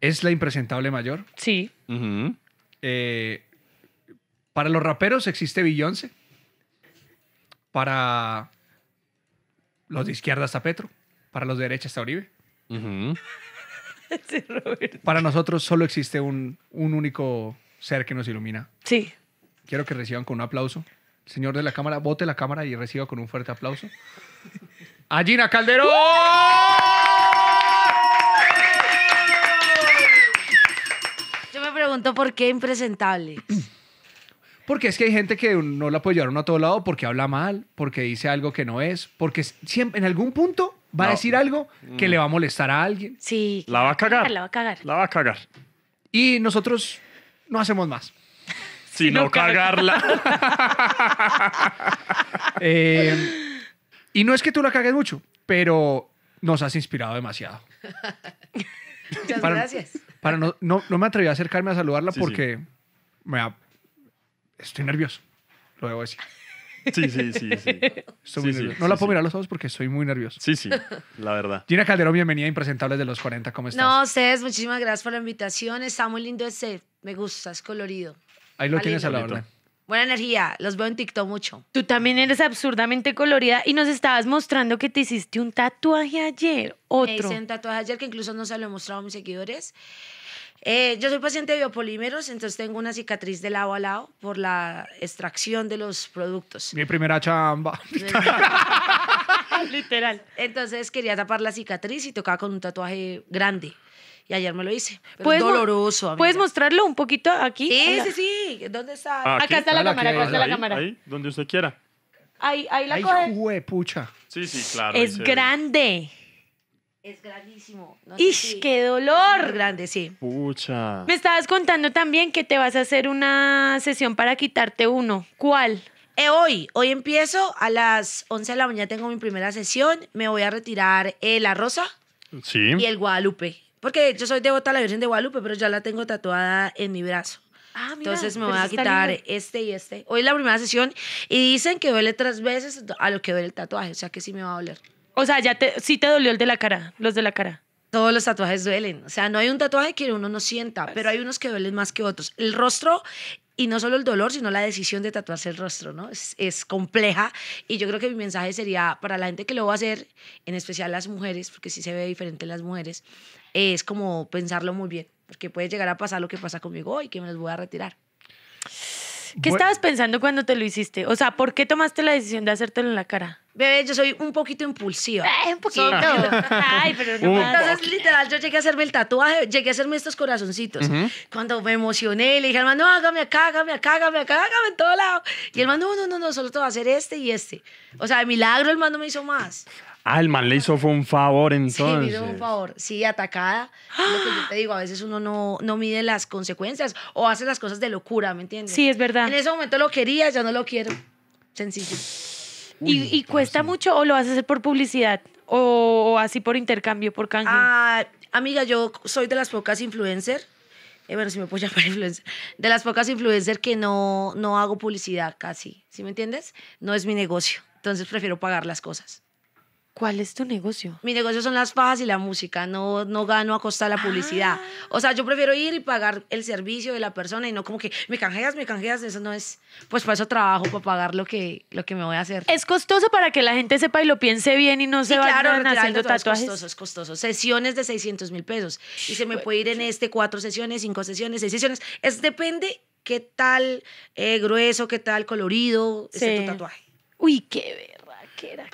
es la impresentable mayor. Sí. Eh, para los raperos existe Beyoncé. Para los de izquierda está Petro. Para los de derecha está Oribe? para nosotros solo existe un, un único ser que nos ilumina. Sí. Quiero que reciban con un aplauso. Señor de la cámara, bote la cámara y reciba con un fuerte aplauso. ¡A Calderón! pregunto por qué impresentable? Porque es que hay gente que no la puede llevar uno a todo lado porque habla mal, porque dice algo que no es, porque siempre, en algún punto va a decir algo que le va a mm. molestar a alguien. Sí. La va a cagar. La va a cagar. La va a cagar. Y nosotros no hacemos más. sino no cagarla. Eh, y no es que tú la cagues mucho, pero nos has inspirado demasiado. Muchas gracias. Para no, no, no me atreví a acercarme a saludarla porque Me estoy nervioso, lo debo decir. Sí, sí, sí, sí. no la puedo mirar a los ojos porque estoy muy nervioso. Sí, sí, la verdad. Gina Calderón, bienvenida a Impresentables de los 40, ¿cómo estás? No, ustedes, muchísimas gracias por la invitación. Está muy lindo ese, me gusta, es colorido. Ahí lo tienes a la orden. Buena energía, los veo en TikTok mucho. Tú también eres absurdamente colorida y nos estabas mostrando que te hiciste un tatuaje ayer. Otro. Me hice un tatuaje ayer que incluso no se lo he mostrado a mis seguidores. Eh, yo soy paciente de biopolímeros, entonces tengo una cicatriz de lado a lado por la extracción de los productos. Mi primera chamba. Literal. Entonces quería tapar la cicatriz y tocaba con un tatuaje grande. Y ayer me lo hice. doloroso. ¿Puedes mostrarlo un poquito aquí? Sí, sí, sí. ¿Dónde está? Ah, acá está la cámara, acá está la cámara. Ahí, donde usted quiera. Ahí, ahí la Ay, pucha. Sí, sí, claro. Es grande. Es grandísimo. ¡Ish, qué dolor! grande, sí. Pucha. Me estabas contando también que te vas a hacer una sesión para quitarte uno. ¿Cuál? Eh, hoy, hoy empiezo a las 11 de la mañana tengo mi primera sesión. Me voy a retirar eh, la rosa sí. y el Guadalupe. Porque yo soy devota a la Virgen de Guadalupe, pero ya la tengo tatuada en mi brazo. Ah, mira, Entonces me voy a quitar este y este. Hoy es la primera sesión y dicen que duele tres veces a lo que duele el tatuaje, o sea que sí me va a doler. O sea, ya te, sí te dolió el de la cara, los de la cara. Todos los tatuajes duelen, o sea, no hay un tatuaje que uno no sienta, pues pero hay unos que duelen más que otros. El rostro y no solo el dolor, sino la decisión de tatuarse el rostro, ¿no? Es, compleja y yo creo que mi mensaje sería para la gente que lo va a hacer, en especial las mujeres, porque sí se ve diferente en las mujeres, es como pensarlo muy bien, porque puede llegar a pasar lo que pasa conmigo y que me los voy a retirar. ¿Qué estabas pensando cuando te lo hiciste? O sea, ¿por qué tomaste la decisión de hacértelo en la cara? Bebé, yo soy un poquito impulsiva. Ah, un poquito. Ay, pero Entonces, literal, yo llegué a hacerme el tatuaje, llegué a hacerme estos corazoncitos. Cuando me emocioné, le dije al hermano no, hágame acá, hágame acá, hágame acá, hágame en todo lado. Y el hermano, no, no, no, solo te voy a hacer este y este. O sea, de milagro el hermano me hizo más. Ah, el man le hizo fue un favor entonces. Sí, hizo un favor. Sí, atacada. Lo que yo te digo, a veces uno no, no mide las consecuencias o hace las cosas de locura, ¿me entiendes? Sí, es verdad. En ese momento lo quería, ya no lo quiero. Sencillo. ¿Y, y cuesta mucho o lo vas a hacer por publicidad? ¿O, así por intercambio, por canje? Ah, amiga, yo soy de las pocas influencer, eh, bueno, si me puedo llamar influencer, de las pocas influencer que no, no hago publicidad casi, ¿sí me entiendes? No es mi negocio, entonces prefiero pagar las cosas. ¿Cuál es tu negocio? Mi negocio son las fajas y la música. No, no gano a costa de la publicidad. Ah. O sea, yo prefiero ir y pagar el servicio de la persona y no como que me canjeas, me canjeas. Eso no es. Pues para eso trabajo, para pagar lo que, lo que me voy a hacer. Es costoso para que la gente sepa y lo piense bien y no se vayan claro, tatuajes. Es costoso, es costoso. Sesiones de 600 mil pesos. Y se me puede ir en este cuatro sesiones, cinco sesiones, seis sesiones. Es depende qué tal eh, grueso, qué tal colorido sí. tu tatuaje. Uy, qué ver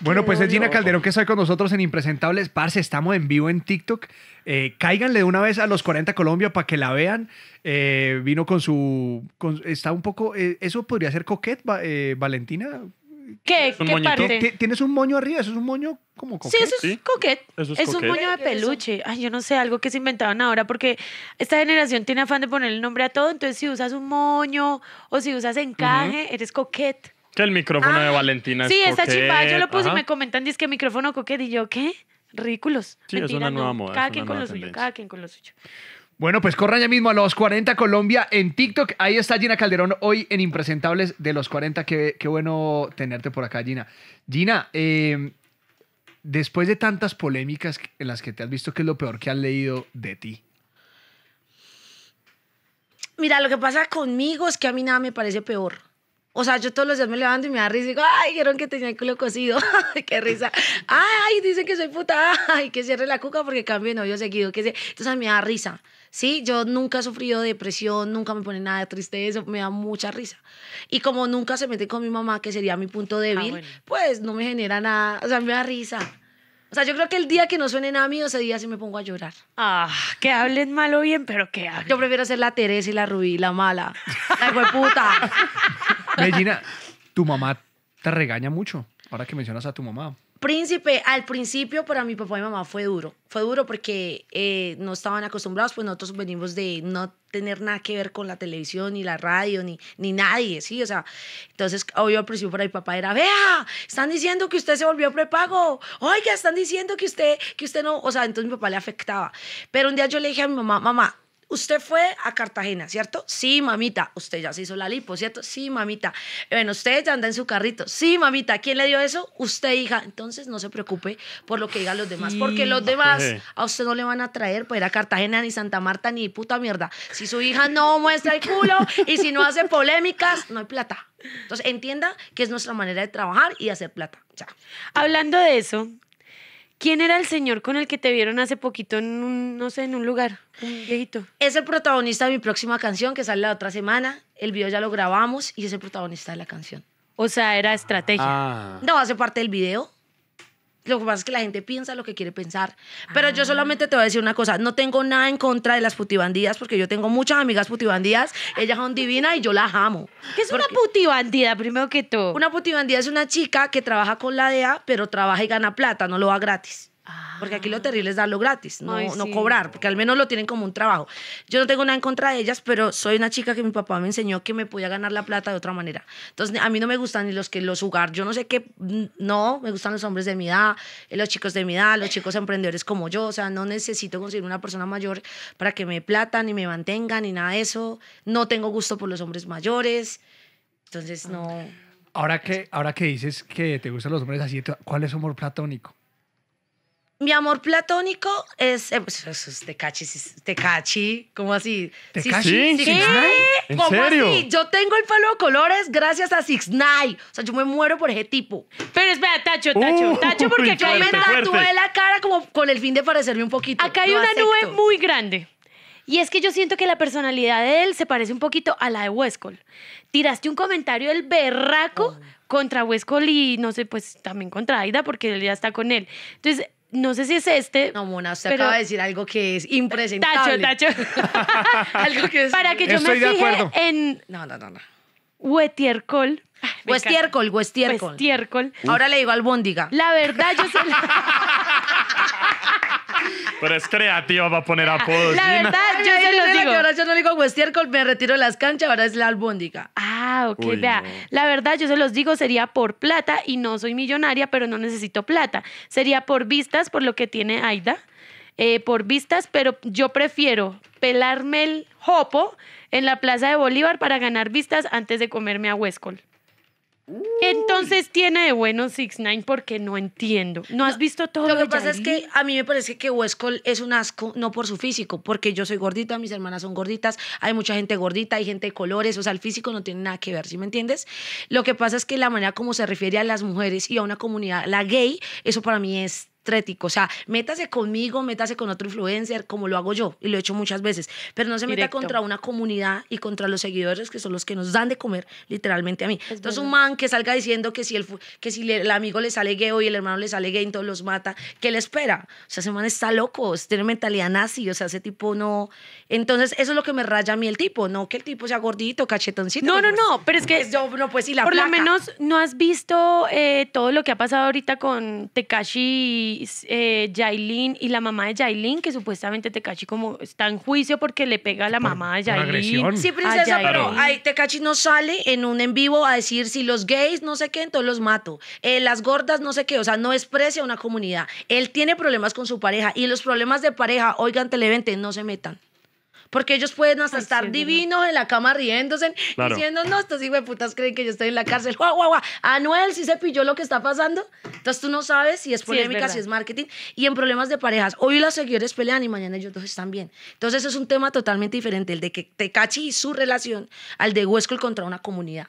bueno, pues es Gina Calderón que está con nosotros en Impresentables. Parce, estamos en vivo en TikTok. Eh, cáiganle de una vez a los 40 Colombia para que la vean. Eh, vino con su. está un poco. Eh, ¿Eso podría ser coquet, eh, Valentina? ¿Qué? ¿Qué ¿Tienes un moño arriba? ¿Eso es un moño como coquet? Sí, eso es coquete. Eso es, es un moño de peluche. Ay, yo no sé, algo que se inventaron ahora porque esta generación tiene afán de poner el nombre a todo. Entonces, si usas un moño o si usas encaje, eres coquete. Que el micrófono de ah, Valentina Sí, está Yo lo puse y me comentan, dice que micrófono coquete. Y yo, ¿qué? Ridículos. Sí, es una nueva moda. Cada quien con lo suyo, cada quien con lo suyo. Bueno, pues corran ya mismo a los 40 Colombia en TikTok. Ahí está Gina Calderón hoy en Impresentables de los 40. Qué, qué bueno tenerte por acá, Gina. Gina, em, después de tantas polémicas en las que te has visto, ¿qué es lo peor que has leído de ti? Mira, lo que pasa conmigo es que a mí nada me parece peor. O sea, yo todos los días me levanto y me da risa digo, ay, dijeron que tenía el culo cocido. qué risa. Ay, dicen que soy puta. Ay, que cierre la cuca porque cambio de novio seguido. Que se... Entonces me da risa. ¿sí? Yo nunca he sufrido depresión, nunca me pone nada de tristeza, me da mucha risa. Y como nunca se mete con mi mamá, que sería mi punto ah, débil, pues no me genera nada, o sea, me da risa. O sea, yo creo que el día que no suene a mí, ese día sí me pongo a llorar. Ah, que hablen mal o bien, pero que hablen. Yo prefiero ser la Teresa y la Rubí, la mala, la puta. Medellina, tu mamá te regaña mucho. Ahora que mencionas a tu mamá. Príncipe, al principio para mi papá y mamá fue duro. Fue duro porque eh, no estaban acostumbrados, pues nosotros venimos de no tener nada que ver con la televisión, ni la radio, ni, ni nadie, ¿sí? O sea, entonces, obvio, al principio para mi papá era, vea, están diciendo que usted se volvió prepago. Oiga, están diciendo que usted, que usted no, o sea, entonces mi papá le afectaba. Pero un día yo le dije a mi mamá, mamá, Usted fue a Cartagena, ¿cierto? Sí, mamita. Usted ya se hizo la lipo, ¿cierto? Sí, mamita. Bueno, usted ya anda en su carrito. Sí, mamita. ¿Quién le dio eso? Usted, hija. Entonces no se preocupe por lo que digan los demás, porque los demás a usted no le van a traer para a Cartagena, ni Santa Marta, ni puta mierda. Si su hija no muestra el culo y si no hace polémicas, no hay plata. Entonces entienda que es nuestra manera de trabajar y hacer plata. Ya. Hablando de eso, ¿Quién era el señor con el que te vieron hace poquito en un, no sé, en un lugar? viejito. Es el protagonista de mi próxima canción que sale la otra semana. El video ya lo grabamos y es el protagonista de la canción. O sea, era estrategia. Ah. No, hace parte del video. Lo que pasa es que la gente piensa lo que quiere pensar. Pero yo ah. solamente te voy a decir una cosa. No tengo nada en contra de las putibandías, porque yo tengo muchas amigas putibandías. Ellas son divinas y yo las amo. ¿Qué es una putibandida, primero que todo? Una putibandía es una chica que trabaja con la DEA, pero trabaja y gana plata, no lo va gratis. Porque aquí lo ah. terrible es darlo gratis, no, no cobrar, porque al menos lo tienen como un trabajo. Yo no tengo nada en contra de ellas, pero soy una chica que mi papá me enseñó que me podía ganar la plata de otra manera. Entonces, a mí no me gustan ni los que los jugar, yo no sé qué, mm, no, me gustan los hombres de mi edad, eh, los chicos de mi edad, los chicos emprendedores como yo, o sea, no necesito conseguir una persona mayor para que me plata, ni me mantengan ni nada de eso. No tengo gusto por los hombres mayores, entonces no. Ahora que, ahora que dices que te gustan los hombres así, ¿cuál es amor platónico? Mi amor platónico es. tecachi, eh, pues, ¿cómo así? ¿Tecachi? ¿Sí? ¿En serio? Yo tengo el palo de colores gracias a Six Nine. O sea, yo me muero por ese tipo. Pero espera, Tacho, Tacho, uh, Tacho, porque acá me me tatué la cara como con el fin de parecerme un poquito. Acá hay una nube muy grande. Y es que yo siento que la personalidad de él se parece un poquito a la de Huescol. Tiraste un comentario del berraco oh. contra Huescol y no sé, pues también contra Aida porque él ya está con él. Entonces, no sé si es este. No, Mona, usted acaba de decir algo que es impresentable. Tacho, tacho. algo que es... Para que yo me fije en... No, no, no, no. Huetiercol. huestiercol, huestiercol. Ahora le digo albóndiga. La verdad, yo la. Pero es creativa para poner apodos. La verdad, yo se lo digo. ahora yo no le digo huestiércol, me retiro de las canchas, ahora es la albóndiga. Ah, Ah, la verdad, yo se los digo, sería por plata y no soy millonaria, pero no necesito plata. Sería por vistas, por lo que tiene Aida, eh, por vistas, pero yo prefiero pelarme el jopo en la Plaza de Bolívar para ganar vistas antes de comerme a Huescol entonces tiene de bueno Six Nine? Porque no entiendo. ¿No, has visto todo? Lo que pasa es que a mí me parece que Huesco es un asco, no por su físico, porque yo soy gordita, mis hermanas son gorditas, hay mucha gente gordita, hay gente de colores, o sea, el físico no tiene nada que ver, ¿sí me entiendes? Lo que pasa es que la manera como se refiere a las mujeres y a una comunidad, la gay, eso para mí es o sea, métase conmigo, métase con otro influencer, como lo hago yo y lo he hecho muchas veces, pero no se meta contra una comunidad y contra los seguidores que son los que nos dan de comer literalmente a mí. Entonces, un man que salga diciendo que si, el, que si el amigo le sale gay y el hermano le sale gay, entonces los mata, ¿qué le espera? O sea, ese man está loco, tiene mentalidad nazi, o sea, ese tipo no. Entonces, eso es lo que me raya a mí el tipo, no que el tipo sea gordito, cachetoncito. No, pues no, pues, no, pero es pues que. Yo, no, pues, sí, la por lo menos no has visto eh, todo lo que ha pasado ahorita con Tekashi y eh, y la mamá de Yailin, que supuestamente Tecachi como está en juicio porque le pega a la mamá de Yailin. Sí, princesa, pero ahí Tecachi no sale en un en vivo a decir si los gays no sé qué, entonces los mato. Eh, las gordas no sé qué, o sea, no desprecia una comunidad. Él tiene problemas con su pareja y los problemas de pareja, oigan, televente, no se metan. Porque ellos pueden hasta estar divinos en la cama riéndose, claro. diciendo, no, estos hijos de putas creen que yo estoy en la cárcel. ¡Guau, guau, guau! Anuel sí se pilló lo que está pasando. Entonces tú no sabes si es polémica, es si es marketing. Y en problemas de parejas, hoy las seguidores pelean y mañana ellos dos están bien. Entonces es un tema totalmente diferente, el de que te y su relación al de Huesco contra una comunidad.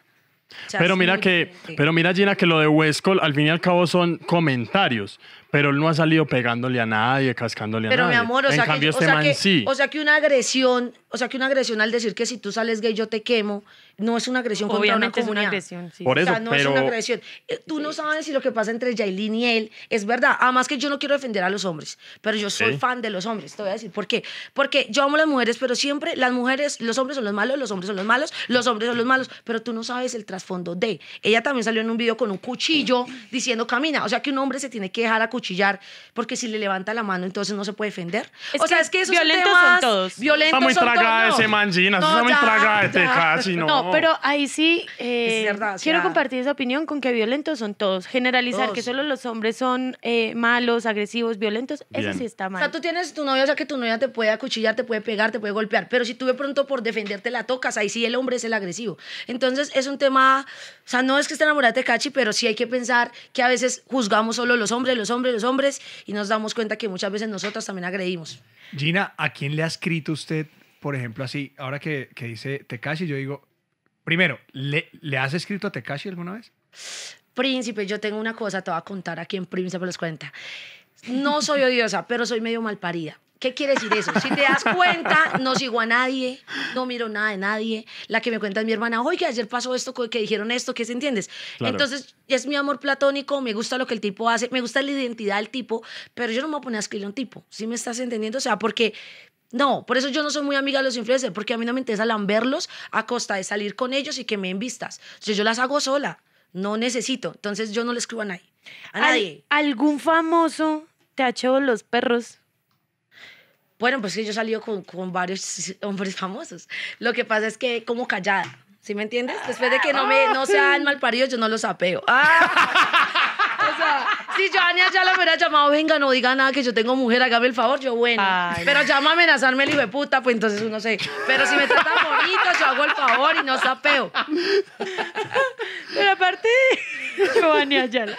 pero mira que, pero mira Gina que lo de Huesco al fin y al cabo son comentarios, pero él no ha salido pegándole a nadie, cascándole a nadie. Pero mi amor, o en sea, que, este o sea que, o sea que una agresión, o sea que una agresión al decir que si tú sales gay yo te quemo, no es una agresión como contra una comunidad. una agresión, sí. o sea, no es una agresión. Eh, tú no sabes si lo que pasa entre Jailin y él es verdad. Además que yo no quiero defender a los hombres, pero yo soy fan de los hombres. Te voy a decir por qué. Porque yo amo a las mujeres, pero siempre las mujeres, los hombres son los malos, los hombres son los malos, los hombres son los malos, pero tú no sabes el trasfondo de. Ella también salió en un video con un cuchillo diciendo camina. O sea que un hombre se tiene que dejar a cuchillar, porque si le levanta la mano entonces no se puede defender. o sea, es que esos violentos son todos. Violentos está muy tragada ese está muy no. No, pero ahí sí eh, quiero compartir esa opinión con que violentos son todos. Generalizar que solo los hombres son eh, malos, agresivos, violentos, eso sí está mal. O sea, tú tienes tu novia, o sea que tu novia te puede acuchillar, te puede pegar, te puede golpear, pero si tú de pronto por defenderte la tocas, ahí sí el hombre es el agresivo. Entonces es un tema, o sea, no es que esté enamorada de Cachi, pero sí hay que pensar que a veces juzgamos solo los hombres, los hombres los hombres y nos damos cuenta que muchas veces nosotras también agredimos. Gina, ¿a quién le ha escrito usted, por ejemplo, así, ahora que, que dice Tekashi, yo digo, primero, ¿le, ¿le has escrito a Tekashi alguna vez? Príncipe, yo tengo una cosa, te voy a contar aquí en Príncipe los cuenta. No soy odiosa, pero soy medio malparida. ¿Qué quiere decir eso? Si te das cuenta, no sigo a nadie, no miro nada de nadie. La que me cuenta es mi hermana, oye, ayer pasó esto, que dijeron esto, ¿qué se entiendes? Entonces, es mi amor platónico, me gusta lo que el tipo hace, me gusta la identidad del tipo, pero yo no me voy a poner a escribir a un tipo. ¿Sí me estás entendiendo? O sea, porque no, por eso yo no soy muy amiga de los influencers, porque a mí no me interesa verlos a costa de salir con ellos y que me den vistas. O sea, yo las hago sola, no necesito. Entonces, yo no le escribo a nadie. A nadie. ¿Algún famoso te ha hecho los perros? Bueno, pues que yo he salido con, varios hombres famosos. Lo que pasa es que como callada. ¿Sí me entiendes? Después de que no, me, no sean mal paridos, yo no los apeo. Ah. si Joania ya la hubiera llamado, venga, no diga nada que yo tengo mujer, hágame el favor, yo bueno. pero llama a amenazarme el hijo puta, pues entonces uno se... Pero si me trata bonito, yo hago el favor y no sapeo. Pero aparte, Joania Ayala,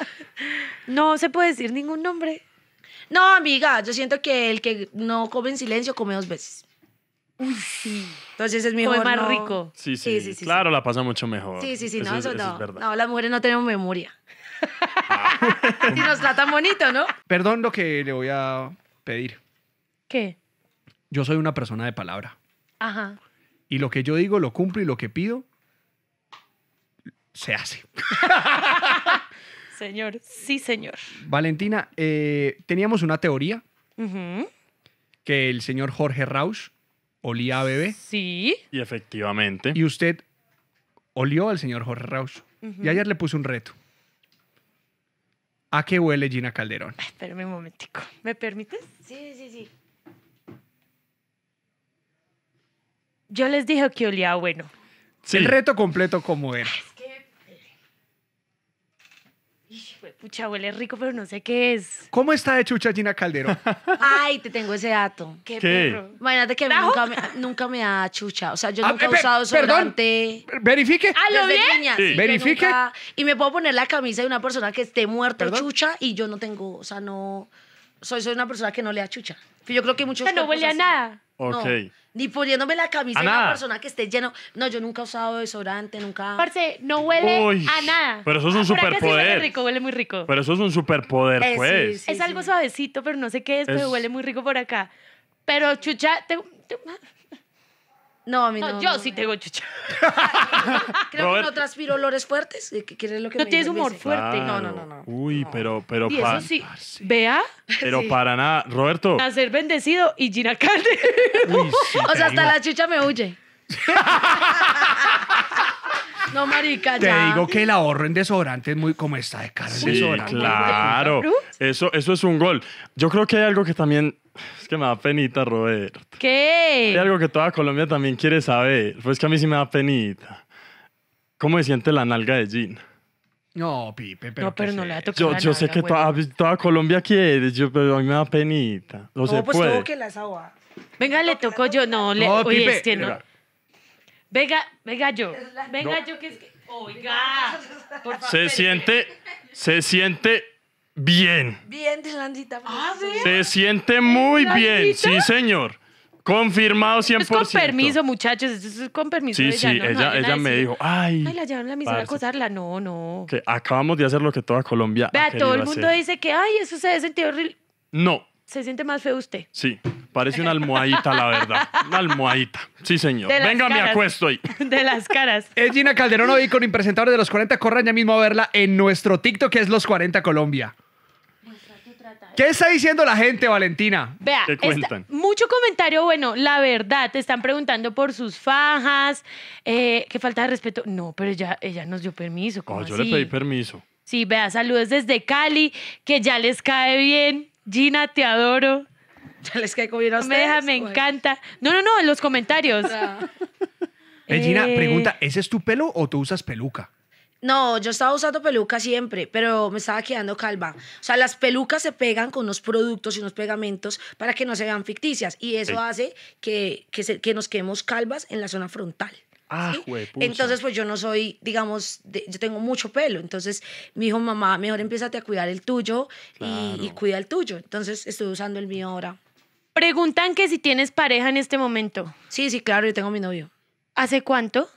no se puede decir ningún nombre. No, amiga, yo siento que el que no come en silencio come dos veces. Uy, sí. Entonces es mejor. más rico. Sí sí, claro, la pasa mucho mejor. Sí, sí, sí. no, eso no. no, las mujeres no tenemos memoria. Ah. Si y nos tratan bonito, ¿no? Perdón lo que le voy a pedir. ¿Qué? Yo soy una persona de palabra. Ajá. Y lo que yo digo lo cumplo y lo que pido se hace. Señor, sí, señor. Valentina, eh, teníamos una teoría que el señor Jorge Rausch olía a bebé. Sí. Y efectivamente. Y usted olió al señor Jorge Rausch. Y ayer le puse un reto. ¿A qué huele Gina Calderón? espérame un momentico. ¿Me permites? Sí, sí, sí. Yo les dije que olía bueno. El reto completo como era. pucha, huele rico, pero no sé qué es. ¿Cómo está de chucha Gina Calderón? Ay, te tengo ese dato. Qué, Imagínate que nunca me, nunca me da chucha. O sea, yo ah, nunca he eh, usado verifique. ¿A ah, lo Verifique. y me puedo poner la camisa de una persona que esté muerta de chucha y yo no tengo, o sea, no. Soy, soy una persona que no le da chucha. Yo creo que muchos. no huele a nada. Ok ni poniéndome la camisa a de una persona que esté lleno. No, yo nunca he usado desodorante, nunca. Parce, no huele a nada. Pero eso es un superpoder. huele rico, huele muy rico. Pero eso es un superpoder, eh, pues. es algo suavecito, pero no sé qué es, pero huele muy rico por acá. Pero chucha, no, a mí no. yo sí tengo chucha. Creo que no transpiro olores fuertes. ¿Qué que lo que no tienes humor fuerte. No No, no, no, Uy, pero, pero. eso sí, vea. Pero para nada, Roberto. Hacer ser bendecido y Gina Calde. o sea, hasta la chucha me huye. No, marica, ya. Te digo que el ahorro en desodorante es muy como esta de cara sí, Claro, eso, eso es un gol. Yo creo que hay algo que también es que me da penita, Roberto. ¿Qué? Hay algo que toda Colombia también quiere saber. Pues que a mí sí me da penita. ¿Cómo se siente la nalga de Jean? No, Pipe, pero. No, pero no le ha tocado. Yo, yo sé que toda, Colombia quiere, yo, pero a mí me da penita. No, no se pues puede. que la Venga, le tocó yo. No, le, oye, Pipe. Venga, venga, yo. Venga yo que es que. Oiga. Se siente, se siente bien. Bien, Dilandita. ¿Ah, sí? Se siente muy bien, sí, señor. Confirmado 100%. Es con permiso, muchachos, es con permiso. Sí, ella, sí, ella, me dijo, ay. Ay, la llevaron a la a acosarla. No, no. Que acabamos de hacer lo que toda Colombia. Vea, todo el mundo dice que, ay, eso se ha sentido horrible. No. Se siente más feo usted. Sí, parece una almohadita, la verdad. Una almohadita. Sí, señor. Venga, me acuesto ahí. De las caras. Es Gina Calderón hoy con presentador de los 40. Corran ya mismo a verla en nuestro TikTok, que es Los 40 Colombia. ¿Qué está diciendo la gente, Valentina? Vea, cuentan? mucho comentario bueno. La verdad, te están preguntando por sus fajas. Eh, ¿Qué falta de respeto? No, pero ella, ella nos dio permiso. ¿cómo ah, yo le pedí permiso. Sí, vea, saludos desde Cali, que ya les cae bien. Gina, te adoro. Ya les cae bien a ustedes. Me pues. encanta. No, no, no, en los comentarios. Ah. Eh, eh, Gina, pregunta, ¿ese es tu pelo o tú usas peluca? No, yo estaba usando peluca siempre, pero me estaba quedando calva. O sea, las pelucas se pegan con unos productos y unos pegamentos para que no se vean ficticias. Y eso hace que, que, nos quedemos calvas en la zona frontal. Ah, Entonces, pues yo no soy, digamos, yo tengo mucho pelo. Entonces, mi hijo, mamá, mejor empiezate a cuidar el tuyo y, cuida el tuyo. Entonces, estoy usando el mío ahora. Preguntan que si tienes pareja en este momento. Sí, sí, claro, yo tengo mi novio. ¿Hace cuánto?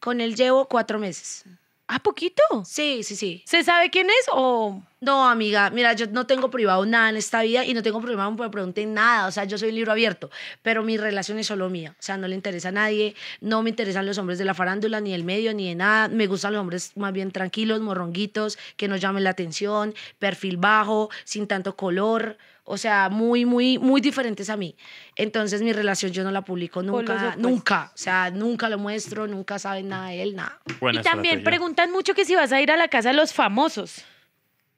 Con él llevo cuatro meses. ¿A poquito? Sí, sí, sí. ¿Se sabe quién es o...? No, amiga, mira, yo no tengo privado nada en esta vida y no tengo privado que me pregunten nada. O sea, yo soy libro abierto, pero mi relación es solo mía. O sea, no le interesa a nadie, no me interesan los hombres de la farándula, ni el medio, ni de nada. Me gustan los hombres más bien tranquilos, morronguitos, que no llamen la atención, perfil bajo, sin tanto color o sea, muy, muy, muy diferentes a mí. Entonces mi relación yo no la publico nunca, pues. nunca, o sea, nunca lo muestro, nunca saben nada de él, nada. y también preguntan mucho que si vas a ir a la casa de los famosos.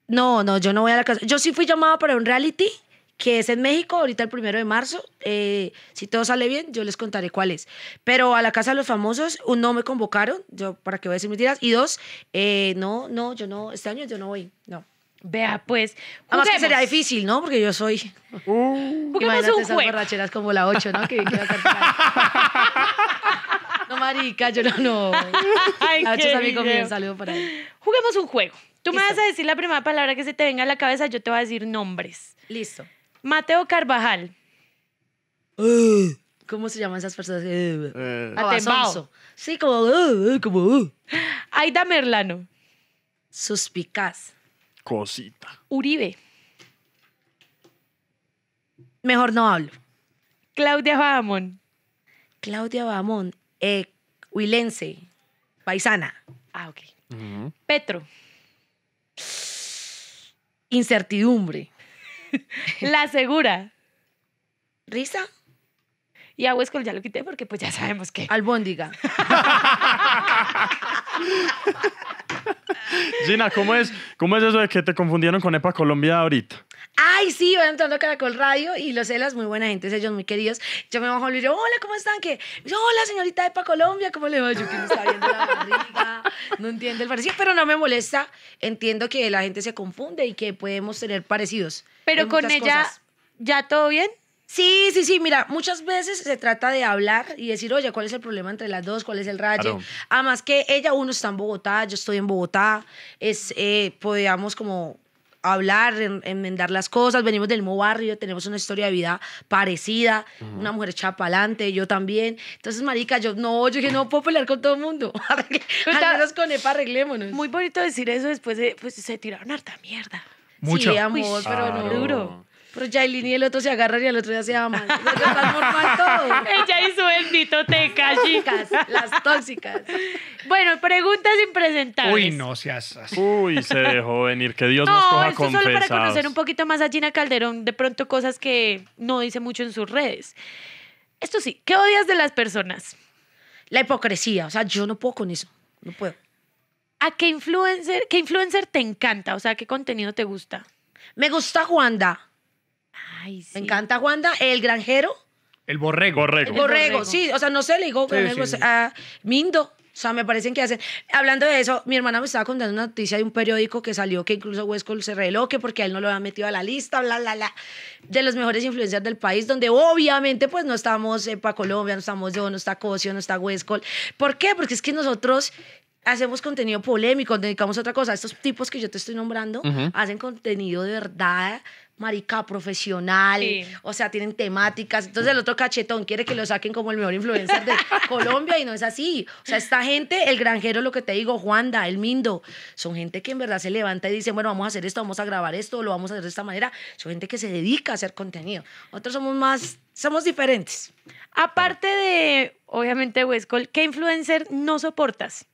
No, no, yo no voy a la casa. Yo sí fui llamada para un reality que es en México, ahorita el primero de marzo. Eh, si todo sale bien, yo les contaré cuál es. Pero a la Casa de los Famosos, uno, no me convocaron, yo para qué voy a decir mentiras, y dos, eh, no, no, yo no, este año yo no voy, no. Vea, pues. Además que sería difícil, ¿no? Porque yo soy. Uh, imagínate un esas juego. borracheras como la 8, ¿no? Que, cantar. no, marica, yo no. no. Ay, la 8 un saludo para ahí. Juguemos un juego. Tú me vas a decir la primera palabra que se te venga a la cabeza, yo te voy a decir nombres. Listo. Mateo Carvajal. ¿Cómo se llaman esas personas? Uh, Sí, como. Eh, como Aida Merlano. Suspicaz. Cosita. Uribe. Mejor no hablo. Claudia Bamón. Claudia Bamón, eh, huilense, paisana. Ah, ok. Petro. Incertidumbre. La segura. Risa. Y a Huesco ya lo quité porque pues ya sabemos que. Albóndiga. Gina, ¿cómo es, ¿cómo es eso de que te confundieron con EPA Colombia ahorita? Ay, sí, voy entrando a Caracol Radio y los las muy buena gente, ellos muy queridos. Yo me bajo y yo hola, ¿cómo están? yo Hola, señorita EPA Colombia, ¿cómo le va? Yo que me está viendo la barriga, no entiendo el parecido, pero no me molesta. Entiendo que la gente se confunde y que podemos tener parecidos. Pero con ella, ¿ya todo bien? Sí, sí, sí. Mira, muchas veces se trata de hablar y decir, oye, ¿cuál es el problema entre las dos? ¿Cuál es el rayo? Además que ella, uno está en Bogotá, yo estoy en Bogotá. Es, eh, podíamos como hablar, enmendar las cosas. Venimos del mismo barrio, tenemos una historia de vida parecida. Una mujer chapalante yo también. Entonces, marica, yo no, yo dije, no puedo pelear con todo el mundo. Al menos con EPA arreglémonos. Muy bonito decir eso después de, pues se tiraron harta mierda. Sí, pero no. Duro. Pero Jailin y el otro se agarran y el otro ya se aman. Ella y su bendito chicas. Las tóxicas. Bueno, preguntas impresentables. Uy, no seas así. Uy, se dejó venir. Que Dios nos coja esto solo para conocer un poquito más a Gina Calderón. De pronto cosas que no dice mucho en sus redes. Esto sí, ¿qué odias de las personas? La hipocresía. O sea, yo no puedo con eso. No puedo. ¿A qué influencer, qué influencer te encanta? O sea, ¿qué contenido te gusta? Me gusta Juanda. Ay, sí. Me encanta Wanda, el granjero. El borrego. Borrego. El borrego, sí. O sea, no sé, le digo a Mindo. O sea, me parecen que hacen. Hablando de eso, mi hermana me estaba contando una noticia de un periódico que salió que incluso Huescol se reloque porque a él no lo había metido a la lista, bla, bla, bla, de los mejores influencers del país, donde obviamente pues no estamos eh, para Colombia, no estamos yo, no está Cosio, no está Huescol. ¿Por qué? Porque es que nosotros hacemos contenido polémico, dedicamos a otra cosa. Estos tipos que yo te estoy nombrando hacen contenido de verdad marica profesional, o sea, tienen temáticas. Entonces el otro cachetón quiere que lo saquen como el mejor influencer de Colombia y no es así. O sea, esta gente, el granjero, lo que te digo, Juanda, el Mindo, son gente que en verdad se levanta y dice, bueno, vamos a hacer esto, vamos a grabar esto, lo vamos a hacer de esta manera. Son gente que se dedica a hacer contenido. Nosotros somos más, somos diferentes. Aparte de, obviamente, Huesco, ¿qué influencer no soportas?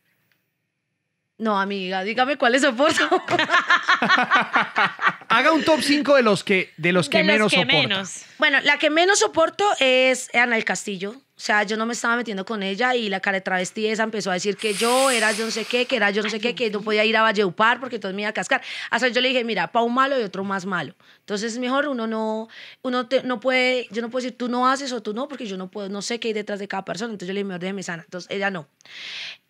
No, amiga, dígame cuál el soporto. Haga un top 5 de los que, de los que menos los menos. Bueno, la que menos soporto es Ana del Castillo. O sea, yo no me estaba metiendo con ella y la cara de travesti esa empezó a decir que yo era yo no sé qué, que era yo no sé qué, que no podía ir a Valleupar porque entonces me iba a cascar. Hasta yo le dije, mira, pa' un malo y otro más malo. Entonces, mejor uno no, uno no puede, yo no puedo decir tú no haces o tú no, porque yo no puedo, no sé qué hay detrás de cada persona. Entonces yo le dije, mejor déjeme sana. Entonces ella no.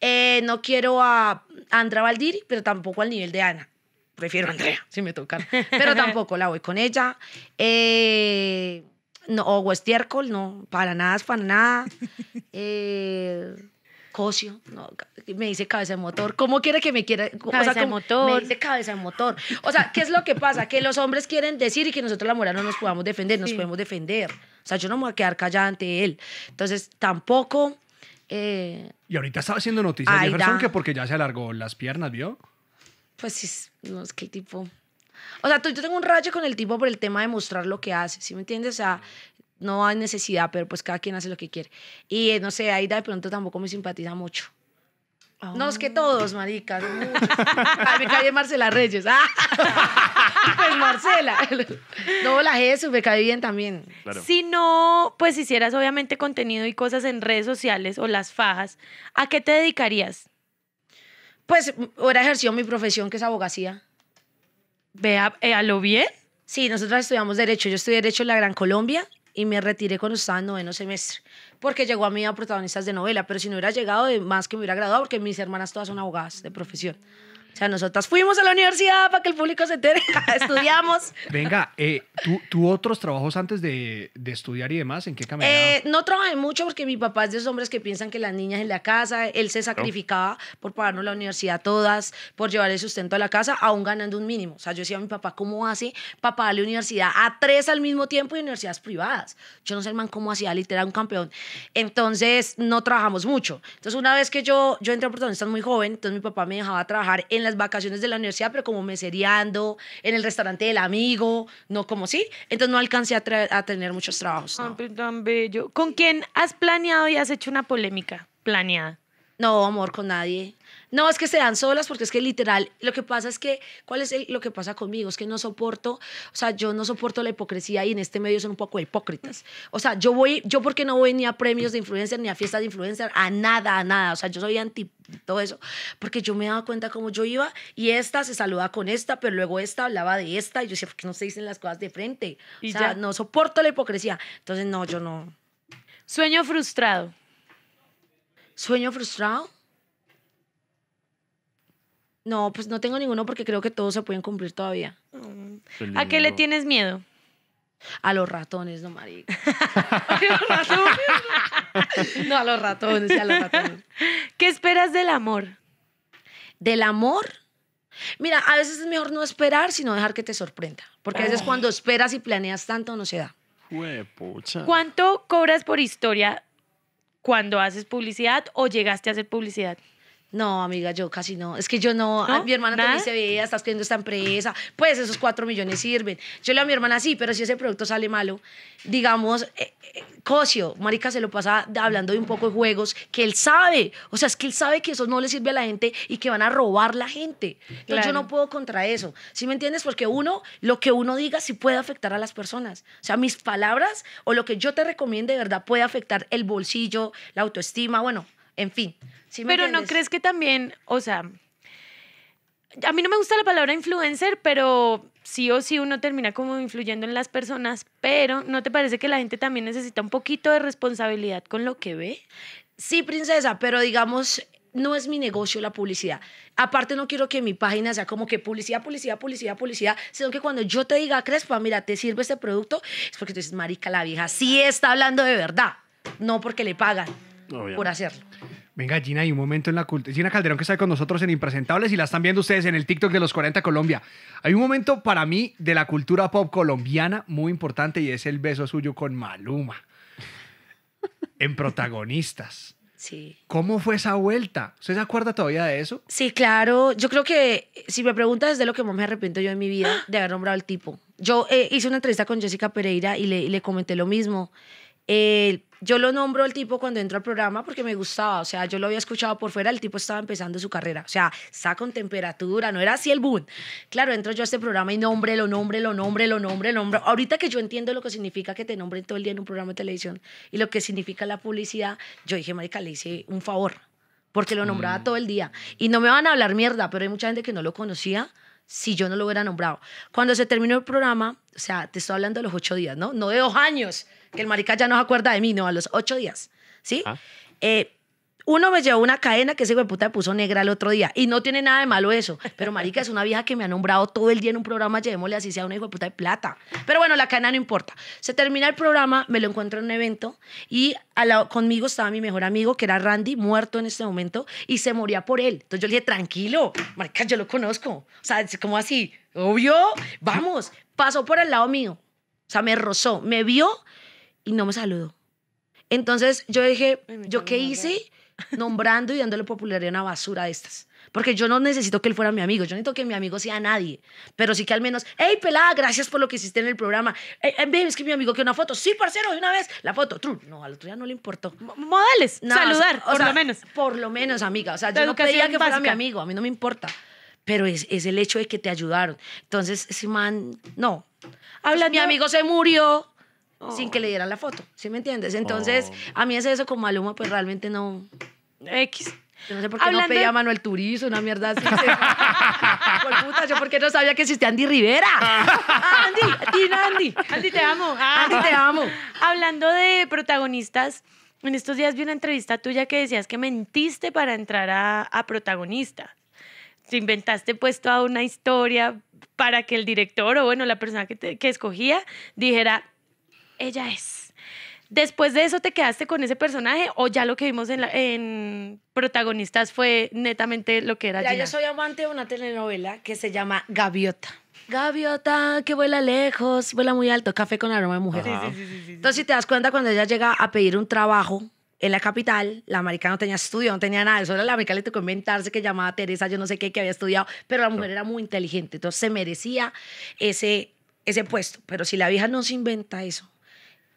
Eh, no quiero a Andra Valdiri, pero tampoco al nivel de Ana. Prefiero a Andrea, si me toca. Pero tampoco la voy con ella. Eh no, o estiércol, no, para nada, para nada. Eh, cocio, no, me dice cabeza de motor. ¿Cómo quiere que me quiera? Cabeza de motor. Me dice cabeza de motor. O sea, ¿qué es lo que pasa? Que los hombres quieren decir y que nosotros, la moral no nos podamos defender, nos podemos defender. O sea, yo no me voy a quedar callada ante él. Entonces, tampoco. Eh, y ahorita estaba haciendo noticias, verdad Jefferson, que porque ya se alargó las piernas, ¿vio? Pues sí, no, es que tipo o sea, yo tengo un rayo con el tipo por el tema de mostrar lo que hace, ¿sí me entiendes? O sea, no hay necesidad, pero pues cada quien hace lo que quiere. Y eh, no sé, Aida de pronto tampoco me simpatiza mucho. No, es que todos, maricas. A ah. me cae Marcela Reyes. Ah. pues Marcela. No, la Jesús me cae bien también. Si no, pues hicieras obviamente contenido y cosas en redes sociales o las fajas, ¿a qué te dedicarías? Pues hubiera ejercido mi profesión, que es abogacía vea, eh, a lo bien. Sí, nosotros estudiamos Derecho. Yo estudié Derecho en la Gran Colombia y me retiré cuando estaba en noveno semestre, porque llegó a mí a protagonistas de novela, pero si no hubiera llegado, más que me hubiera graduado, porque mis hermanas todas son abogadas de profesión. O sea, nosotras fuimos a la universidad para que el público se entere, estudiamos. Venga, eh, ¿tú, ¿tú, otros trabajos antes de, de, estudiar y demás? ¿En qué caminaba? Eh, no trabajé mucho porque mi papá es de esos hombres que piensan que las niñas en la casa, él se sacrificaba por pagarnos la universidad todas, por llevar el sustento a la casa, aún ganando un mínimo. O sea, yo decía a mi papá, ¿cómo hace Papá, darle universidad a tres al mismo tiempo y universidades privadas? Yo no sé, hermano, man, cómo hacía literal un campeón. Entonces, no trabajamos mucho. Entonces, una vez que yo, yo entré a Puerto Rico, muy joven, entonces mi papá me dejaba trabajar en las vacaciones de la universidad, pero como meseriando, en el restaurante del amigo, no como sí. Entonces no alcancé a, tener muchos trabajos. ¿Con quién has planeado y has hecho una polémica planeada? No, amor, con nadie. No, es que se dan solas porque es que literal, lo que pasa es que, ¿cuál es lo que pasa conmigo? Es que no soporto, o sea, yo no soporto la hipocresía y en este medio son un poco hipócritas. O sea, yo voy, yo porque no voy ni a premios de influencer, ni a fiestas de influencer, a nada, a nada. O sea, yo soy anti todo eso, porque yo me daba cuenta cómo yo iba y esta se saludaba con esta, pero luego esta hablaba de esta y yo decía, ¿por qué no se dicen las cosas de frente? O sea, no soporto la hipocresía. Entonces, no, yo no. Sueño frustrado. ¿Sueño frustrado? No, pues no tengo ninguno porque creo que todos se pueden cumplir todavía. Mm. ¿A qué le tienes miedo? A los ratones, no, marica. a los ratones. no, a los ratones, a los ratones. ¿Qué esperas del amor? ¿Del amor? Mira, a veces es mejor no esperar, sino dejar que te sorprenda. Porque a veces cuando esperas y planeas tanto, no se da. ¿Cuánto cobras por historia cuando haces publicidad o llegaste a hacer publicidad? No, amiga, yo casi no. Es que yo no. mi hermana también se veía, estás teniendo esta empresa. Pues esos cuatro millones sirven. Yo le a mi hermana, sí, pero si ese producto sale malo, digamos, eh, eh, cocio. Marica se lo pasa hablando de un poco de juegos que él sabe. O sea, es que él sabe que eso no le sirve a la gente y que van a robar la gente. Entonces yo no puedo contra eso. ¿Sí me entiendes? Porque uno, lo que uno diga sí puede afectar a las personas. O sea, mis palabras o lo que yo te recomiendo de verdad puede afectar el bolsillo, la autoestima, bueno, en fin pero no crees que también, o sea, a mí no me gusta la palabra influencer, pero sí o sí uno termina como influyendo en las personas, pero ¿no te parece que la gente también necesita un poquito de responsabilidad con lo que ve? Sí, princesa, pero digamos, no es mi negocio la publicidad. Aparte, no quiero que mi página sea como que publicidad, publicidad, publicidad, publicidad, sino que cuando yo te diga, Crespa, mira, te sirve este producto, es porque tú dices, marica, la vieja sí está hablando de verdad, no porque le pagan por hacerlo. Venga, Gina, hay un momento en la cultura. Gina Calderón que está con nosotros en Impresentables y la están viendo ustedes en el TikTok de los 40 Colombia. Hay un momento para mí de la cultura pop colombiana muy importante y es el beso suyo con Maluma en protagonistas. Sí. ¿Cómo fue esa vuelta? ¿Usted se acuerda todavía de eso? Sí, claro. Yo creo que si me preguntas de lo que más me arrepiento yo en mi vida de haber nombrado al tipo. Yo eh, hice una entrevista con Jessica Pereira y le comenté lo mismo yo lo nombro el tipo cuando entro al programa porque me gustaba, o sea, yo lo había escuchado por fuera, el tipo estaba empezando su carrera, o sea, está con temperatura, no era así el boom. Claro, entro yo a este programa y nombre, lo nombre, lo nombre, lo nombre, lo nombre. Ahorita que yo entiendo lo que significa que te nombren todo el día en un programa de televisión y lo que significa la publicidad, yo dije, marica, le hice un favor porque lo nombraba mm. todo el día. Y no me van a hablar mierda, pero hay mucha gente que no lo conocía si yo no lo hubiera nombrado. Cuando se terminó el programa, o sea, te estoy hablando de los ocho días, ¿no? No de dos años, que el marica ya no se acuerda de mí, no, a los ocho días, ¿sí? Eh, uno me llevó una cadena que ese hijo de puta me puso negra el otro día. Y no tiene nada de malo eso. Pero marica, es una vieja que me ha nombrado todo el día en un programa, llevémosle así sea una hijo de puta de plata. Pero bueno, la cadena no importa. Se termina el programa, me lo encuentro en un evento y conmigo estaba mi mejor amigo, que era Randy, muerto en este momento, y se moría por él. Entonces yo le dije, tranquilo, marica, yo lo conozco. O sea, como así, obvio, vamos. Pasó por el lado mío. O sea, me rozó, me vio y no me saludó. Entonces yo dije, ¿yo qué hice? nombrando y dándole popularidad a una basura de estas. Porque yo no necesito que él fuera mi amigo, yo necesito que mi amigo sea nadie. Pero sí que al menos, hey, pelada, gracias por lo que hiciste en el programa. en eh, eh, es que mi amigo que una foto. Sí, parcero, de una vez, la foto. True. No, al otro día no le importó. modales, saludar, por lo menos. Por lo menos, amiga. O sea, yo no pedía que fuera mi amigo, a mí no me importa. Pero es, el hecho de que te ayudaron. Entonces, si man, no. Habla, mi amigo se murió sin oh. que le dieran la foto, ¿sí me entiendes? Entonces, oh. a mí es eso con Maluma, pues realmente no... X. Yo no sé por qué no pedía Manuel Turizo, una mierda así. puta, yo porque no sabía que existía Andy Rivera. Andy, Andy, Andy. Andy, te amo. Andy, te amo. Hablando de protagonistas, en estos días vi una entrevista tuya que decías que mentiste para entrar a, protagonista. Te inventaste pues toda una historia para que el director o bueno, la persona que, te, que escogía dijera, ella es. Después de eso te quedaste con ese personaje o ya lo que vimos en, protagonistas fue netamente lo que era. Ya yo soy amante de una telenovela que se llama Gaviota. Gaviota que vuela lejos, vuela muy alto, café con aroma de mujer. Entonces, si te das cuenta, cuando ella llega a pedir un trabajo en la capital, la americana no tenía estudio, no tenía nada. Eso era la americana le tocó inventarse que llamaba Teresa, yo no sé qué, que había estudiado, pero la mujer era muy inteligente. Entonces, se merecía ese, ese puesto. Pero si la vieja no se inventa eso,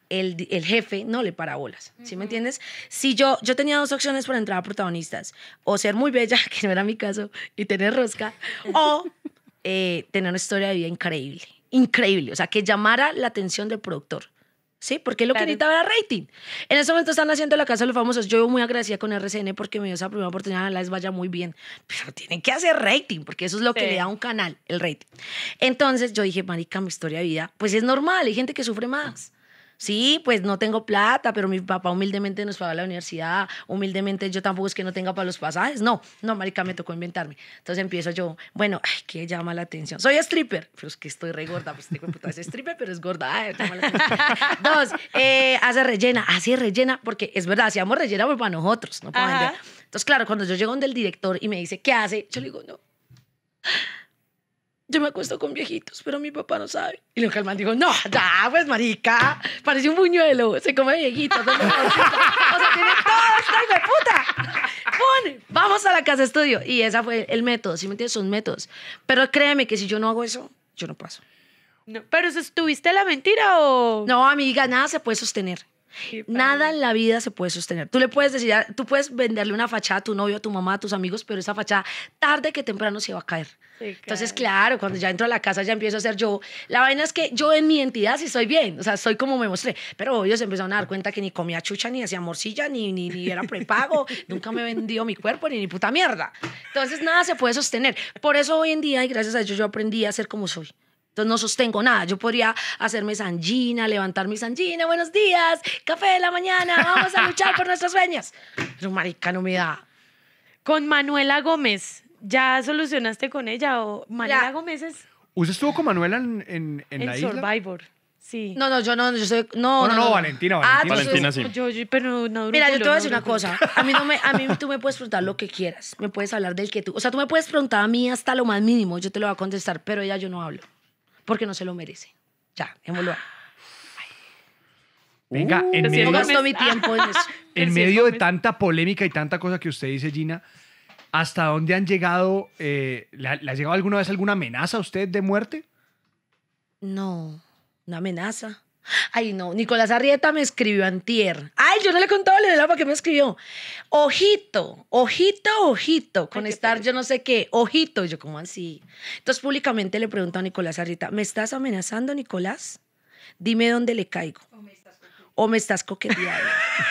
el, jefe no le para bolas, me entiendes? Si yo, yo tenía dos opciones para entrar a protagonistas, o ser muy bella, que no era mi caso, y tener rosca, o eh, tener una historia de vida increíble, increíble, o sea, que llamara la atención del productor. ¿Sí? Porque lo que necesitaba era rating. En ese momento están haciendo la Casa de los Famosos. Yo muy agradecida con RCN porque me dio esa primera oportunidad, La les vaya muy bien. Pero tienen que hacer rating, porque eso es lo que le da a un canal, el rating. Entonces yo dije, marica, mi historia de vida, pues es normal, hay gente que sufre más. Sí, pues no tengo plata, pero mi papá humildemente nos paga la universidad, humildemente yo tampoco es que no tenga para los pasajes, no, no, marica, me tocó inventarme. Entonces empiezo yo, bueno, ay, ¿qué llama la atención? Soy stripper, pero es que estoy re gorda, pues tengo puta, es stripper, pero es gorda, ay, llama la Dos, eh, hace rellena, así rellena, porque es verdad, hacíamos rellena pues, para nosotros, no para Entonces, claro, cuando yo llego donde el director y me dice, ¿qué hace? Yo le digo, no yo me acuesto con viejitos, pero mi papá no sabe. Y lo que dijo, no, da, pues marica, parece un buñuelo, se come viejitos. o sea, tiene todo esta de puta. ¡Pum! Vamos a la casa estudio. Y ese fue el método, si me entiendes? Son métodos. Pero créeme que si yo no hago eso, yo no paso. pero ¿estuviste la mentira o...? No, amiga, nada se puede sostener. Nada en la vida se puede sostener. Tú le puedes decir, tú puedes venderle una fachada a tu novio, a tu mamá, a tus amigos, pero esa fachada tarde que temprano se va a caer. Entonces, claro, cuando ya entro a la casa ya empiezo a ser yo. La vaina es que yo en mi entidad sí soy bien, o sea, soy como me mostré, pero ellos empezaron a dar cuenta que ni comía chucha, ni hacía morcilla, ni, ni, era prepago, nunca me vendió mi cuerpo, ni ni puta mierda. Entonces, nada se puede sostener. Por eso hoy en día, y gracias a ello, yo aprendí a ser como soy. Entonces no sostengo nada. Yo podría hacerme sangina, levantar mi sangina, buenos días, café de la mañana, vamos a luchar por nuestras sueños. Pero marica, no me da. Con Manuela Gómez, ¿ya solucionaste con ella o Manuela Gómez es... ¿Usted estuvo con Manuela en, en, Survivor. Sí. No, no, yo no, yo soy. No, no, no, Valentina, ah, Valentina. sí. Mira, yo te voy a decir una cosa. A mí, a mí tú me puedes preguntar lo que quieras. Me puedes hablar del que tú. O sea, tú me puedes preguntar a mí hasta lo más mínimo. Yo te lo voy a contestar, pero ella yo no hablo porque no se lo merece. Ya, démoslo. Venga, uh, en medio, mi tiempo en en medio de tanta polémica y tanta cosa que usted dice, Gina, ¿hasta dónde han llegado? Eh, ha llegado alguna vez alguna amenaza a usted de muerte? No, una amenaza. Ay, no, Nicolás Arrieta me escribió antier. Ay, yo no le he contado, le para que me escribió. Ojito, ojito, ojito, con estar yo no sé qué, ojito, yo como así. Entonces públicamente le pregunto a Nicolás Arrieta, ¿me estás amenazando, Nicolás? Dime dónde le caigo. o me estás coqueteando.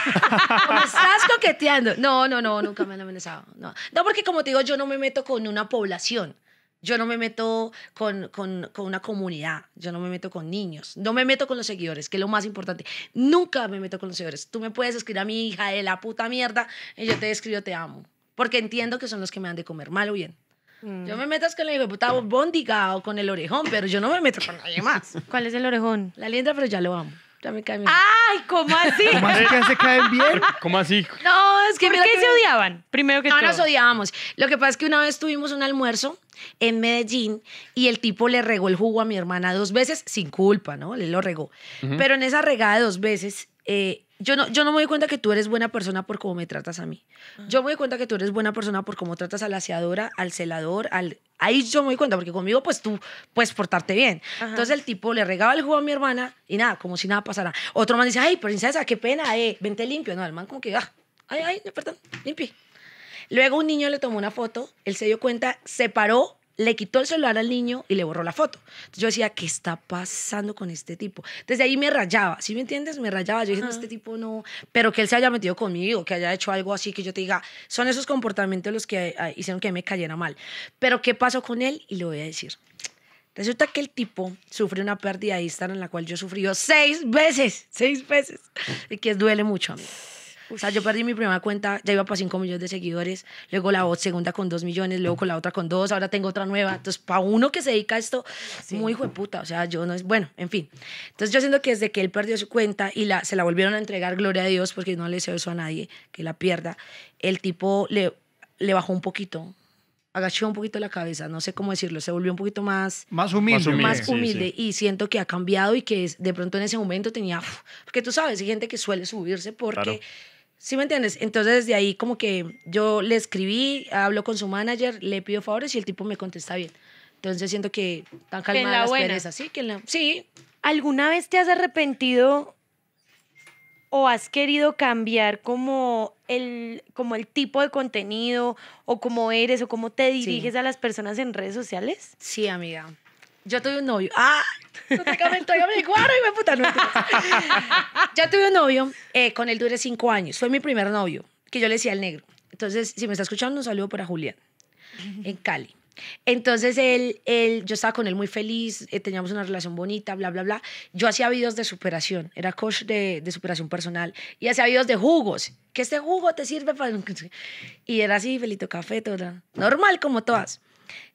o me estás coqueteando. No, no, no, nunca me han amenazado. No. no. porque como te digo, yo no me meto con una población. Yo no me meto con, con, con, una comunidad, yo no me meto con niños, no me meto con los seguidores, que es lo más importante. Nunca me meto con los seguidores. Tú me puedes escribir a mi hija de la puta mierda y yo te escribo te amo, porque entiendo que son los que me han de comer, mal o bien. Mm. Yo me metas con el puta bondiga o con el orejón, pero yo no me meto con nadie más. ¿Cuál es el orejón? La linda, pero ya lo amo. Ya me cae bien. ¡Ay! ¿Cómo así? ¿Cómo así que se caen bien? ¿Cómo así? No, es que. ¿Por qué se odiaban? Primero que todo. No, nos odiábamos. Lo que pasa es que una vez tuvimos un almuerzo en Medellín y el tipo le regó el jugo a mi hermana dos veces sin culpa, ¿no? Le lo regó. Pero en esa regada dos veces, eh, yo, no, yo no me doy cuenta que tú eres buena persona por cómo me tratas a mí. Ah. Yo me doy cuenta que tú eres buena persona por cómo tratas a la aseadora, al celador, al... Ahí yo me doy cuenta, porque conmigo pues tú puedes portarte bien. Entonces el tipo le regaba el jugo a mi hermana y nada, como si nada pasara. Otro man dice, ay, princesa, qué pena, eh, vente limpio. No, el man como que, ah, ay, ay, perdón, limpie. Luego un niño le tomó una foto, él se dio cuenta, se paró, le quitó el celular al niño y le borró la foto. yo decía, ¿qué está pasando con este tipo? Desde ahí me rayaba, ¿sí me entiendes? Me rayaba. Yo dije, no, este tipo no. Pero que él se haya metido conmigo, que haya hecho algo así, que yo te diga, son esos comportamientos los que ah, hicieron que me cayera mal. Pero ¿qué pasó con él? Y le voy a decir. Resulta que el tipo sufrió una pérdida de Instagram en la cual yo he seis veces, seis veces, y que duele mucho a mí. O sea, yo perdí mi primera cuenta, ya iba para 5 millones de seguidores, luego la segunda con 2 millones, luego con la otra con 2, ahora tengo otra nueva. Entonces, para uno que se dedica a esto, muy puta. o sea, yo no es, bueno, en fin. Entonces, yo siento que desde que él perdió su cuenta y la, se la volvieron a entregar, gloria a Dios, porque no le deseo eso a nadie, que la pierda, el tipo le, le bajó un poquito, agachó un poquito la cabeza, no sé cómo decirlo, se volvió un poquito más... Más humilde. Más humilde, y siento que ha cambiado y que de pronto en ese momento tenía... Porque tú sabes, hay gente que suele subirse porque... ¿Sí me entiendes? Entonces de ahí como que yo le escribí, hablo con su manager, le pido favores y el tipo me contesta bien. Entonces siento que tan calmada la las Que la... sí. ¿Alguna vez te has arrepentido o has querido cambiar como el, como el tipo de contenido o cómo eres o cómo te diriges a las personas en redes sociales? Sí, amiga. Yo tuve un novio. ¡Ah! No te y me yo tuve un novio, eh, con él duré cinco años. Fue mi primer novio, que yo le decía al negro. Entonces, si me está escuchando, un saludo para Julián, en Cali. Entonces él, él, yo estaba con él muy feliz, eh, teníamos una relación bonita, bla, bla, bla. Yo hacía videos de superación, era coach de, de superación personal y hacía videos de jugos, que este jugo te sirve para... Y era así, felito café, toda. Normal como todas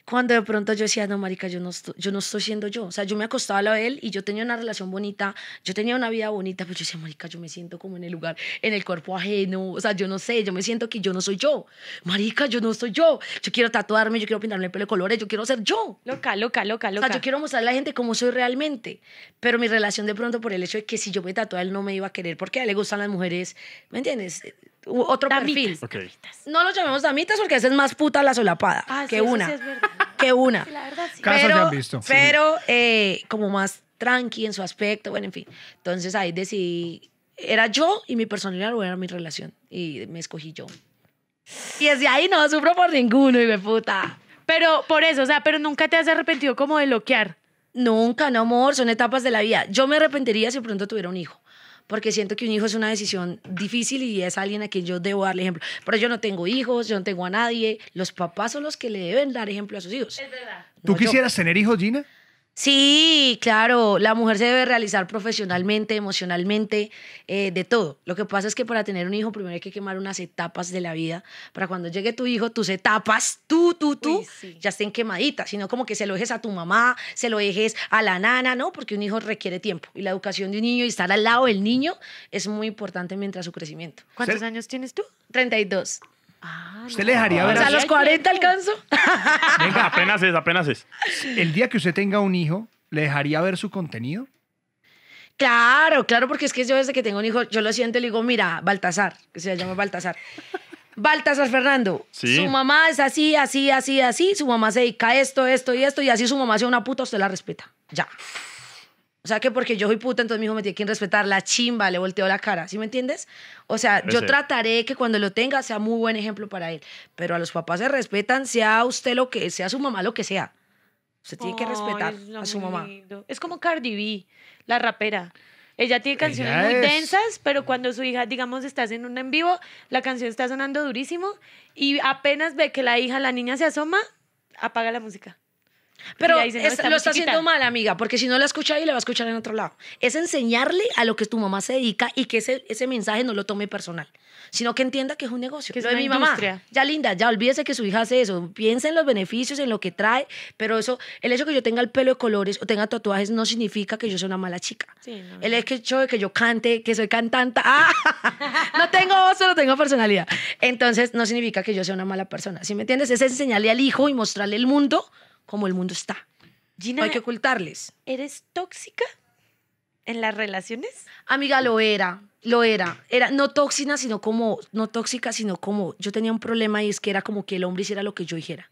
cuando de pronto yo decía, no, marica, yo no, estoy, yo no estoy siendo yo. O sea, yo me acostaba a él y yo tenía una relación bonita, yo tenía una vida bonita, pero pues yo decía, marica, yo me siento como en el lugar, en el cuerpo ajeno. O sea, yo no sé, yo me siento que yo no soy yo. Marica, yo no soy yo. Yo quiero tatuarme, yo quiero pintarme el pelo de colores, yo quiero ser yo. Loca, loca, loca, loca. O sea, yo quiero mostrarle a la gente cómo soy realmente. Pero mi relación de pronto por el hecho de que si yo me tatuaba, él no me iba a querer, porque a él le gustan las mujeres, ¿me entiendes? otro perfil. No los llamemos damitas porque esa es más puta la solapada ah, que, una, que una. pero, han visto. Pero eh, como más tranqui en su aspecto, bueno, en fin. Entonces ahí decidí, era yo y mi personalidad o era mi relación y me escogí yo. Y desde ahí no sufro por ninguno, y me puta. Pero por eso, o sea, pero nunca te has arrepentido como de loquear Nunca, no amor, son etapas de la vida. Yo me arrepentiría si pronto tuviera un hijo porque siento que un hijo es una decisión difícil y es alguien a quien yo debo darle ejemplo. Pero yo no tengo hijos, yo no tengo a nadie. Los papás son los que le deben dar ejemplo a sus hijos. Es verdad. ¿Tú quisieras tener hijos, Gina? Sí, claro, la mujer se debe realizar profesionalmente, emocionalmente, eh, de todo. Lo que pasa es que para tener un hijo primero hay que quemar unas etapas de la vida, para cuando llegue tu hijo, tus etapas, tú, tú, tú, ya estén quemaditas, sino como que se lo dejes a tu mamá, se lo dejes a la nana, ¿no? Porque un hijo requiere tiempo y la educación de un niño y estar al lado del niño es muy importante mientras su crecimiento. ¿Cuántos años tienes tú? 32. Ah, usted le dejaría ver. O sea, a los 40 alcanzo. Venga, apenas es, apenas es. El día que usted tenga un hijo, ¿le dejaría ver su contenido? Claro, claro, porque es que yo desde que tengo un hijo, yo lo siento y le digo, mira, Baltasar, que se llama Baltasar. Baltasar Fernando, su mamá es así, así, así, así, su mamá se dedica a esto, esto y esto, y así su mamá sea una puta, usted la respeta. Ya. O sea, que porque yo soy puta, entonces mi hijo me tiene que respetar. La chimba, le volteo la cara, ¿sí me entiendes? O sea, yo trataré que cuando lo tenga sea muy buen ejemplo para él. Pero a los papás se respetan, sea usted lo que sea, su mamá lo que sea. Usted tiene que respetar a su mamá. Es como Cardi B, la rapera. Ella tiene canciones muy densas, pero cuando su hija, digamos, está en un en vivo, la canción está sonando durísimo y apenas ve que la hija, la niña se asoma, apaga la música. Pero lo está haciendo mal, amiga, porque si no la escucha ahí, la va a escuchar en otro lado. Es enseñarle a lo que tu mamá se dedica y que ese, ese mensaje no lo tome personal, sino que entienda que es un negocio. Que es mi mamá. Ya linda, ya olvídese que su hija hace eso. Piensa en los beneficios, en lo que trae, pero eso, el hecho que yo tenga el pelo de colores o tenga tatuajes no significa que yo sea una mala chica. El hecho de que yo cante, que soy cantante, ¡ah! no tengo voz, solo tengo personalidad. Entonces, no significa que yo sea una mala persona. ¿Sí me entiendes? Es enseñarle al hijo y mostrarle el mundo como el mundo está. no hay que ocultarles. ¿Eres tóxica en las relaciones? Amiga, lo era, lo era. Era no tóxica, sino como, no tóxica, sino como, yo tenía un problema y es que era como que el hombre hiciera lo que yo dijera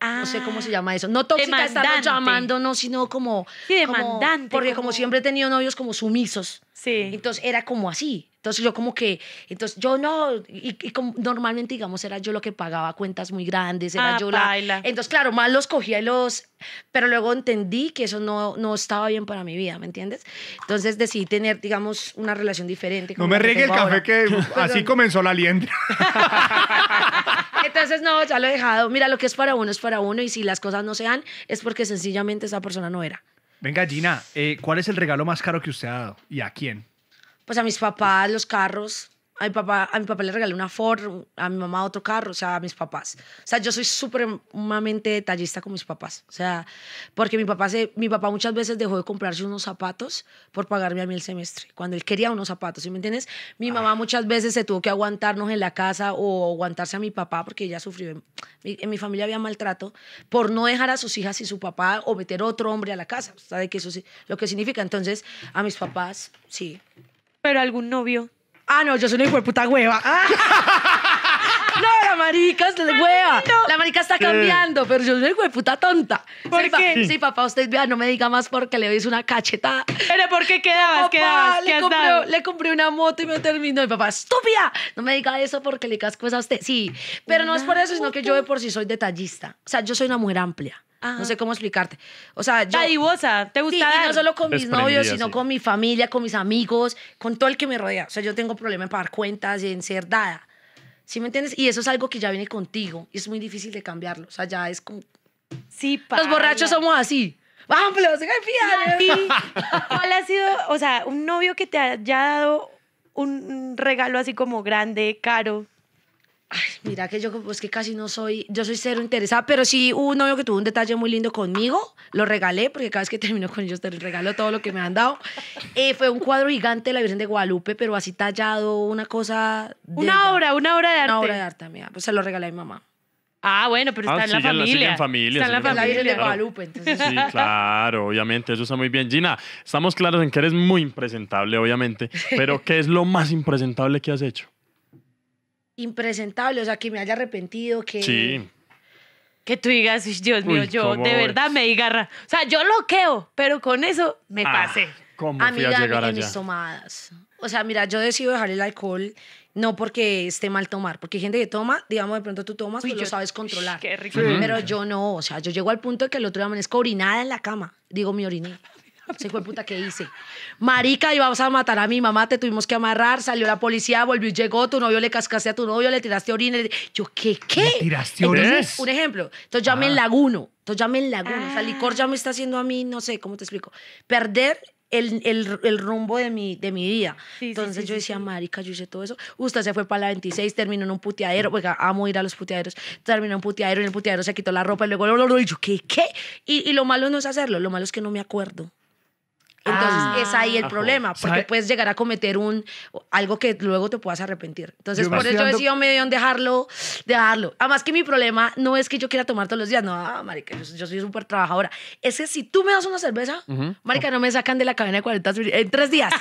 no sé cómo se ah. llama eso. No tóxica estamos llamándonos, sino como. Sí, demandante. porque como... siempre he tenido novios como sumisos. Sí. Entonces era como así. Entonces yo como que, entonces yo no, y, normalmente digamos era yo lo que pagaba cuentas muy grandes, era ah, yo la... Entonces claro, más los cogía y los... Pero luego entendí que eso no, no estaba bien para mi vida, ¿me entiendes? Entonces decidí tener, digamos, una relación diferente. no me riegue el café que así comenzó la liendra. Entonces, no, ya lo he dejado. Mira, lo que es para uno es para uno y si las cosas no se dan es porque sencillamente esa persona no era. Venga, Gina, eh, ¿cuál es el regalo más caro que usted ha dado y a quién? Pues a mis papás, los carros a mi papá, a mi papá le regalé una Ford, a mi mamá otro carro, o sea, a mis papás. O sea, yo soy supremamente detallista con mis papás. O sea, porque mi papá, se, mi papá muchas veces dejó de comprarse unos zapatos por pagarme a mí el semestre, cuando él quería unos zapatos, ¿sí me entiendes? Mi ah. mamá muchas veces se tuvo que aguantarnos en la casa o aguantarse a mi papá porque ella sufrió, en mi, familia había maltrato, por no dejar a sus hijas y su papá o meter otro hombre a la casa. ¿Sabe que eso lo que significa? Entonces, a mis papás, sí. ¿Pero algún novio? Ah, no, yo soy una hijo de puta hueva. Ah. No, la marica es hueva. La marica está cambiando, pero yo soy una hijo de puta tonta. ¿Por qué? sí, papá, usted vea, no me diga más porque le doy una cachetada. Pero ¿por qué quedabas? quedabas le, compré, le, compré, una moto y me terminó. Y papá, estúpida, no me diga eso porque le casco es a usted. Sí, pero no es por eso, sino que yo de por sí soy detallista. O sea, yo soy una mujer amplia. No sé cómo explicarte. O sea, yo. Dadivosa, ¿te gusta? no solo con mis novios, sino con mi familia, con mis amigos, con todo el que me rodea. O sea, yo tengo problemas para pagar cuentas y en ser dada. ¿Sí me entiendes? Y eso es algo que ya viene contigo y es muy difícil de cambiarlo. O sea, ya es como. Sí, para. Los borrachos somos así. ¡Vámonos! ¿Cuál ha sido, o sea, un novio que te haya dado un regalo así como grande, caro? Ay, mira que yo pues que casi no soy, yo soy cero interesada, pero sí hubo un novio que tuvo un detalle muy lindo conmigo, lo regalé, porque cada vez que termino con ellos te regalo todo lo que me han dado. Eh, fue un cuadro gigante de la Virgen de Guadalupe, pero así tallado, una cosa... una obra, una obra de arte. Una obra de arte, mira, pues se lo regalé a mi mamá. Ah, bueno, pero ah, está, en, la familia. en familia. Está en la familia. de Guadalupe, entonces. Sí, claro, obviamente, eso está muy bien. Gina, estamos claros en que eres muy impresentable, obviamente, pero ¿qué es lo más impresentable que has hecho? impresentable, o sea, que me haya arrepentido, que... Que tú digas, Dios mío, yo de verdad me di garra. O sea, yo lo queo, pero con eso me pase, ah, pasé. a mis tomadas. O sea, mira, yo decido dejar el alcohol no porque esté mal tomar, porque hay gente que toma, digamos, de pronto tú tomas, Pero pues lo sabes controlar. Pero yo no, o sea, yo llego al punto de que el otro día amanezco orinada en la cama. Digo, mi oriné. Se fue puta que hice. Marica, íbamos a matar a mi mamá, te tuvimos que amarrar, salió la policía, volvió y llegó, tu novio le cascaste a tu novio, le tiraste orina. Yo, ¿qué, qué? qué tiraste Un ejemplo. Entonces llame en ah. Laguno. Entonces llame en Laguno. O sea, ah. licor ya me está haciendo a mí, no sé, ¿cómo te explico? Perder el, el, el, rumbo de mi, de mi vida. Entonces yo decía, marica, yo hice todo eso. Usted se fue para la 26, terminó en un puteadero. Oiga, amo ir a los puteaderos. Terminó en un puteadero, en el puteadero se quitó la ropa y luego, y yo, ¿qué, qué? Y, y, lo malo no es hacerlo, lo malo es que no me acuerdo. Entonces ah. es ahí el problema, porque puedes llegar a cometer un algo que luego te puedas arrepentir. Entonces por eso yo decido medio en dejarlo, Además que mi problema no es que yo quiera tomar todos los días, no, marica, yo, soy súper trabajadora. Es que si tú me das una cerveza, marica, no me sacan de la cadena de 40 en tres días.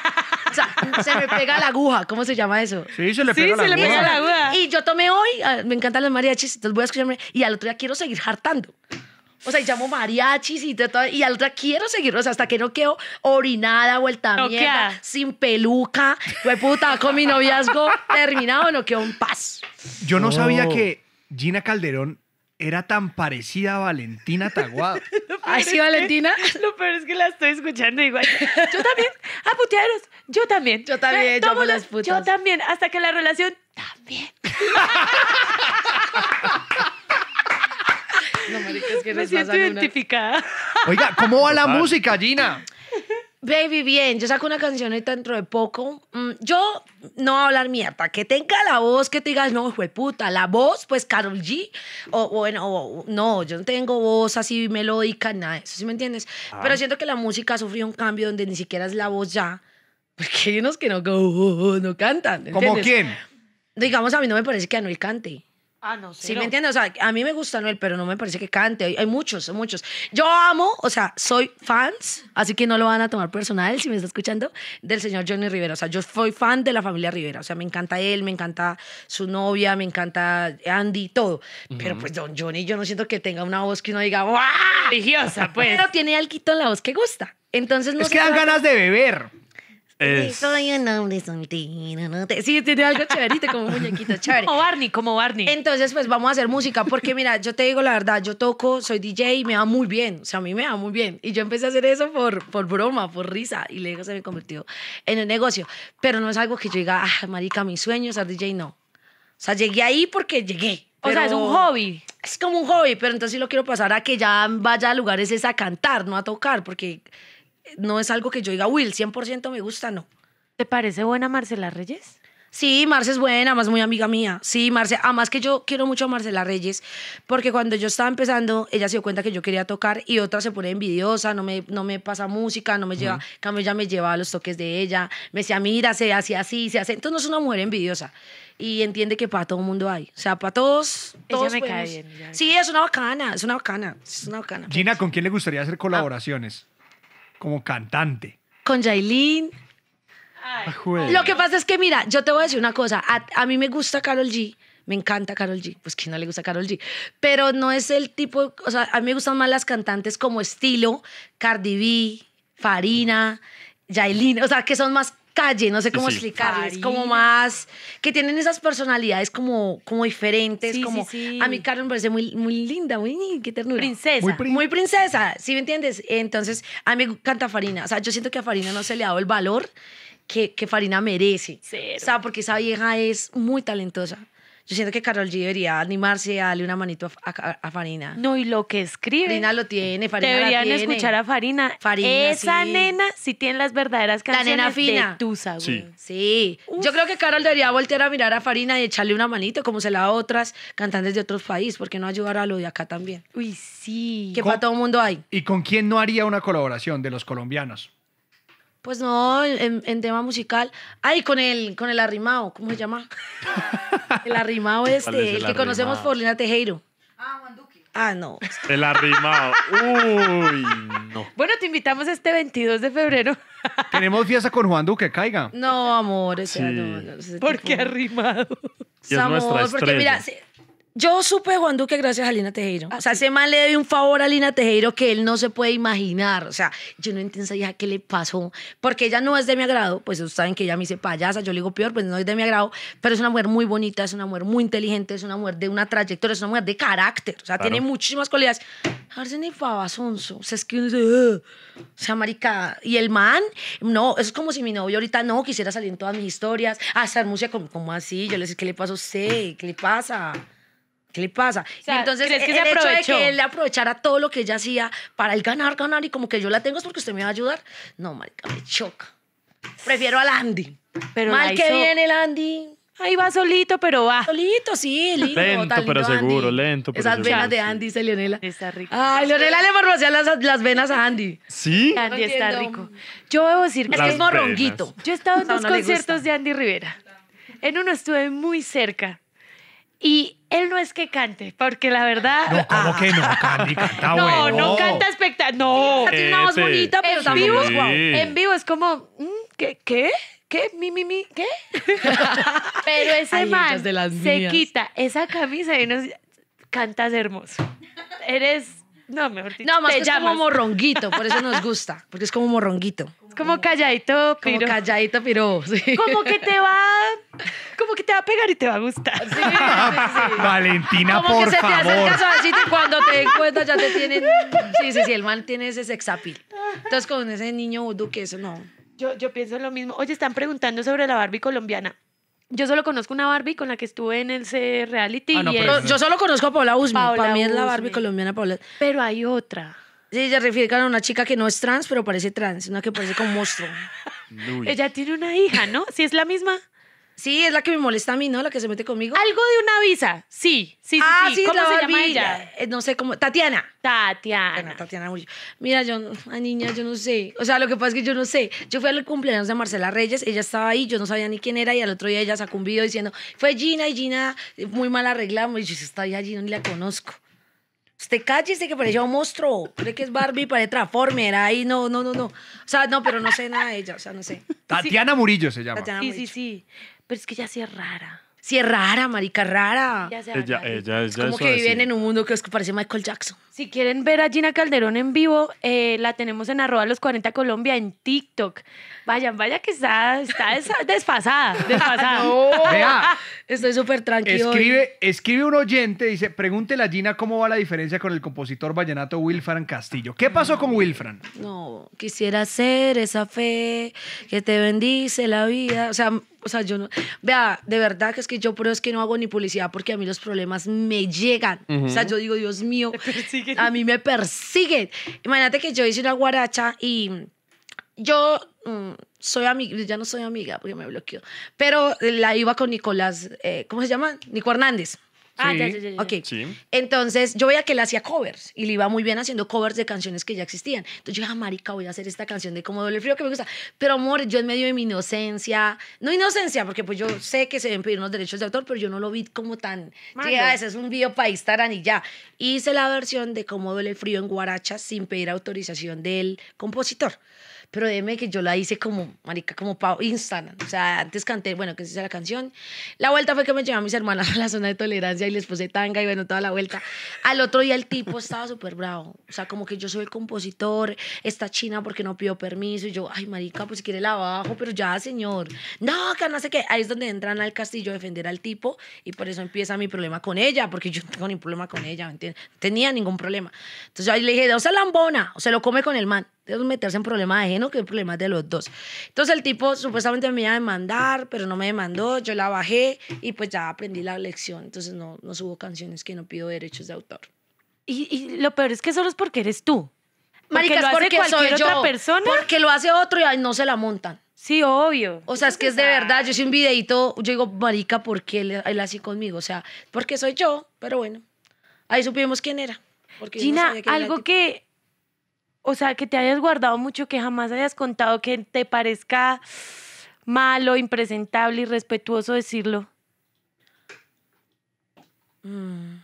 o sea, se me pega la aguja, ¿cómo se llama eso? Sí, se le pega, la, aguja. Y yo tomé hoy, ah, me encantan los mariachis, entonces voy a escucharme y al otro día quiero seguir hartando. O sea, y llamo mariachis y, todo, y al otra quiero seguirlos hasta que no quedo orinada, vuelta a mierda, sin peluca, fue puta, con mi noviazgo terminado, no quedo un paz. Yo no sabía que Gina Calderón era tan parecida a Valentina Taguado. ¿Ah, sí, Valentina? lo peor es que la estoy escuchando igual. Yo también, a ah, putearos, yo también. Yo también, yo las Yo también, hasta que la relación también. No, que Me siento identificada. Oiga, ¿cómo va la música, Gina? Baby, bien, yo saco una cancioneta dentro de poco. Mm, yo no voy a hablar mierda. Que tenga la voz, que te digas, no, de puta. La voz, pues Carol G. O bueno, no, yo no tengo voz así melódica, nada eso, ¿sí me entiendes? Ah. Pero siento que la música sufrió un cambio donde ni siquiera es la voz ya. Porque hay unos que no, no cantan. ¿Cómo ¿Como quién? Digamos, a mí no me parece que Anuel cante. Ah, no sé. Sí, me entiendes. O sea, a mí me gusta Noel, pero no me parece que cante. Hay, muchos, muchos. Yo amo, o sea, soy fans, así que no lo van a tomar personal si me está escuchando, del señor Johnny Rivera. O sea, yo soy fan de la familia Rivera. O sea, me encanta él, me encanta su novia, me encanta Andy, todo. Pero pues, don Johnny, yo no siento que tenga una voz que uno diga, ¡guau! Religiosa, pues. Pero tiene algo en la voz que gusta. Entonces no Es que dan ganas de beber. Soy un hombre Sí, tiene algo chéverito como muñequito chévere. Como Barney, como Barney. Entonces, pues vamos a hacer música, porque mira, yo te digo la verdad, yo toco, soy DJ y me va muy bien. O sea, a mí me va muy bien. Y yo empecé a hacer eso por, por broma, por risa. Y luego se me convirtió en un negocio. Pero no es algo que yo diga, ah, marica, mi sueño es ser DJ, no. O sea, llegué ahí porque llegué. o sea, es un hobby. Es como un hobby, pero entonces lo quiero pasar a que ya vaya a lugares es a cantar, no a tocar, porque no es algo que yo diga, Will 100% me gusta, no. ¿Te parece buena Marcela Reyes? Sí, Marce es buena, más muy amiga mía. Sí, Marce, además que yo quiero mucho a Marcela Reyes, porque cuando yo estaba empezando, ella se dio cuenta que yo quería tocar y otra se pone envidiosa, no me, no me pasa música, no me lleva, cambio ella me llevaba los toques de ella, me decía, mira, se hace así, se hace. Entonces no es una mujer envidiosa y entiende que para todo mundo hay. O sea, para todos. me cae bien, Sí, es una bacana, es una bacana, es una bacana. Gina, ¿con quién le gustaría hacer colaboraciones? como cantante. Con Jailin. Lo que pasa es que, mira, yo te voy a decir una cosa. A, mí me gusta Carol G. Me encanta Carol G. Pues ¿quién no le gusta Carol G. Pero no es el tipo. O sea, a mí me gustan más las cantantes como estilo Cardi B, Farina. Jailin. o sea, que son más calle, no sé cómo explicar explicarles, como más, que tienen esas personalidades como, como diferentes, como a mi Carmen me parece muy, muy linda, muy, qué ternura. Princesa. Muy, princesa, ¿sí me entiendes? Entonces, a mí me encanta Farina, o sea, yo siento que a Farina no se le ha dado el valor que, que Farina merece, o sea, porque esa vieja es muy talentosa. Yo siento que Carol G debería animarse a darle una manito a, Farina. No, y lo que escribe. Farina lo tiene, Farina la tiene. escuchar a Farina. Farina Esa nena sí tiene las verdaderas canciones la nena fina. de Tusa, güey. Sí. Yo creo que Carol debería voltear a mirar a Farina y echarle una manito, como se la a otras cantantes de otros países, porque no ayudar a lo de acá también. Uy, sí. Que para todo el mundo hay. ¿Y con quién no haría una colaboración de los colombianos? Pues no, en, en, tema musical. Ay, con el, con el arrimao, ¿cómo se llama? el arrimado este, el, que conocemos por Lina Tejero. Ah, Juan Duque. Ah, no. El arrimado, Uy, no. Bueno, te invitamos este 22 de febrero. Tenemos fiesta con Juan Duque, caiga. No, amor, no, no, ¿Por qué arrimado? es nuestra porque mira, yo supe Juan Duque gracias a Lina Tejero. ¿Ah, o sea, ese man le debe un favor a Lina Tejero que él no se puede imaginar. O sea, yo no entiendo ya qué le pasó. Porque ella no es de mi agrado. Pues ustedes saben que ella me dice payasa, yo le digo peor, pues no es de mi agrado. Pero es una mujer muy bonita, es una mujer muy inteligente, es una mujer de una trayectoria, es una mujer de carácter. O sea, tiene muchísimas cualidades. A ver ni O sea, es que o sea, marica. Y el man, no, es como si mi novio ahorita no quisiera salir en todas mis historias, hacer música como, así. Yo le decía, ¿qué le pasó sé ¿Qué le pasa? ¿Qué le pasa? O entonces, ¿crees e, el, se hecho de que él aprovechara todo lo que ella hacía para él ganar, ganar y como que yo la tengo es porque usted me va a ayudar. No, marica, me choca. Prefiero al Andy. Pero Mal hizo... que viene el Andy. Ahí va solito, pero va. Solito, sí, lindo. Lento, pero seguro, lento, pero Esas venas de Andy, dice Leonela. Está rico. Ay, Leonela le farmacia las, las venas a Andy. ¿Sí? Andy está rico. Yo debo decir que es morronguito. Yo he estado en dos conciertos de Andy Rivera. En uno estuve muy cerca. Y él no es que cante, porque la verdad. No, ¿cómo ah. que no? canta No, no canta espectacular. No. es bonita, pero en vivo, en vivo es como, mm, ¿qué? ¿Qué? ¿Qué? ¿Mi, mi, mi? ¿Qué? pero ese man se quita esa camisa y nos cantas hermoso. Eres no, mejor dicho. No, más te que morronguito, por eso nos gusta, porque es como morronguito. Es como calladito, pero. Como calladito, pero. Sí. Como que te va. Como que te va a pegar y te va a gustar. Valentina, como por que se favor. te hace caso y cuando te encuentras ya te tienen. Sí, sí, sí, el mal tiene ese sexapil. Entonces, con ese niño vudú que eso no. Yo, yo pienso lo mismo. Oye, están preguntando sobre la Barbie colombiana. Yo solo conozco una Barbie con la que estuve en ese reality. Ah, yo solo conozco a Paula Usman. Para mí es la Barbie colombiana Paula. Pero hay otra. Sí, ella refiere a una chica que no es trans, pero parece trans. Una que parece como monstruo. Ella tiene una hija, ¿no? Si es la misma. Sí, es la que me molesta a mí, ¿no? La que se mete conmigo. Algo de una visa. Sí, sí, sí. Ah, sí, sí. ¿Cómo se llama ella? Eh, no sé cómo. Tatiana. Tatiana. Tatiana, Murillo. Mira, yo, a niña, yo no sé. O sea, lo que pasa es que yo no sé. Yo fui al cumpleaños de Marcela Reyes, ella estaba ahí, yo no sabía ni quién era, y al otro día ella sacó un video diciendo, fue Gina y Gina, muy mal arreglamos. Y yo, está allí, no ni la conozco. Usted cállese que parecía un monstruo. Cree que es Barbie para Transformer. Ahí no, no, no, no. O sea, no, pero no sé nada de ella. O sea, no sé. Tatiana Murillo se llama. Sí, sí, sí pero es que ya sí es rara. Sí es rara, marica, rara. Ya Ella, ella, Es como que viven en un mundo que que parece Michael Jackson. Si quieren ver a Gina Calderón en vivo, eh, la tenemos en arroba los 40 Colombia en TikTok. Vayan, vaya que está, está desfasada. desfasada. Estoy súper tranquilo. Escribe, escribe un oyente, dice, pregúntele a Gina cómo va la diferencia con el compositor vallenato Wilfran Castillo. ¿Qué pasó con Wilfran? No, quisiera ser esa fe que te bendice la vida. O sea, o sea, yo no. Vea, de verdad que es que yo, pero es que no hago ni publicidad porque a mí los problemas me llegan. O sea, yo digo, Dios mío, A mí me persiguen. Imagínate que yo hice una guaracha y yo mm, soy amiga, ya no soy amiga porque me bloqueó, pero la iba con Nicolás, eh, ¿cómo se llama? Nico Hernández. Ah, Ok. Entonces, yo veía que él hacía covers y le iba muy bien haciendo covers de canciones que ya existían. Entonces, yo dije, ah, marica, voy a hacer esta canción de Cómo duele el Frío que me gusta. Pero, amor, yo en medio de mi inocencia, no inocencia, porque pues yo sé que se deben pedir unos derechos de autor, pero yo no lo vi como tan. Ah, ese es un video para y ya. Hice la versión de Cómo duele el Frío en Guaracha sin pedir autorización del compositor pero déjeme que yo la hice como, marica, como pa Instagram. O sea, antes canté, bueno, que se hizo la canción. La vuelta fue que me llevaron mis hermanas a la zona de tolerancia y les puse tanga y bueno, toda la vuelta. Al otro día el tipo estaba súper bravo. O sea, como que yo soy el compositor, está china porque no pidió permiso. Y yo, ay, marica, pues si quiere la bajo, pero ya, señor. No, que no sé qué. Ahí es donde entran al castillo a defender al tipo y por eso empieza mi problema con ella, porque yo no tengo ningún problema con ella, ¿me entiendes? tenía ningún problema. Entonces ahí le dije, o sea, lambona, o se lo come con el man de meterse en problema ajeno que en problemas de los dos. Entonces el tipo supuestamente me iba a demandar, pero no me demandó, yo la bajé y pues ya aprendí la lección. Entonces no, no subo canciones que no pido derechos de autor. Y, lo peor es que solo es porque eres tú. es porque, lo hace cualquier otra Persona. Porque lo hace otro y ahí no se la montan. Sí, obvio. O sea, es que es de verdad. Yo hice un videito, yo digo, marica, ¿por qué él, así conmigo? O sea, porque soy yo, pero bueno. Ahí supimos quién era. Porque Gina, algo que o sea, que te hayas guardado mucho, que jamás hayas contado, que te parezca malo, impresentable, irrespetuoso decirlo. Mm.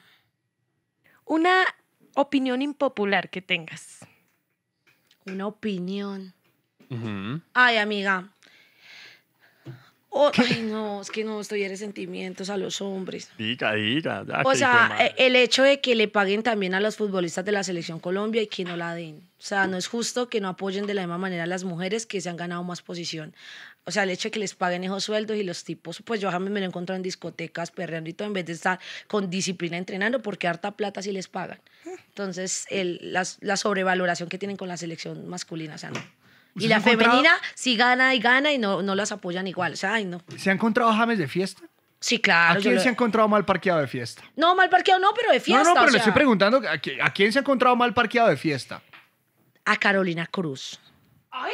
Una opinión impopular que tengas. Una opinión. Ay, amiga, ay, no, es que no, estoy sentimientos a los hombres. Diga, diga. o sea, e, el hecho de que le paguen también a los futbolistas de la Selección Colombia y que no la den. O sea, no es justo que no apoyen de la misma manera a las mujeres que se han ganado más posición. O sea, el hecho de que les paguen esos sueldos y los tipos, pues yo jamás me lo encuentro en discotecas perreando y todo, en vez de estar con disciplina entrenando, porque harta plata sí les pagan. Mm. Entonces, el, la, la sobrevaloración que tienen con la selección masculina, o sea, no. Y la femenina sí gana y gana y no, no las apoyan igual. O sea, ay, no. ¿Se ha encontrado James de fiesta? Sí, claro. ¿A quién se ha encontrado mal parqueado de fiesta? No, mal parqueado no, pero de fiesta. no, no, pero le estoy preguntando ¿a quién se ha encontrado mal parqueado de fiesta. A Carolina Cruz.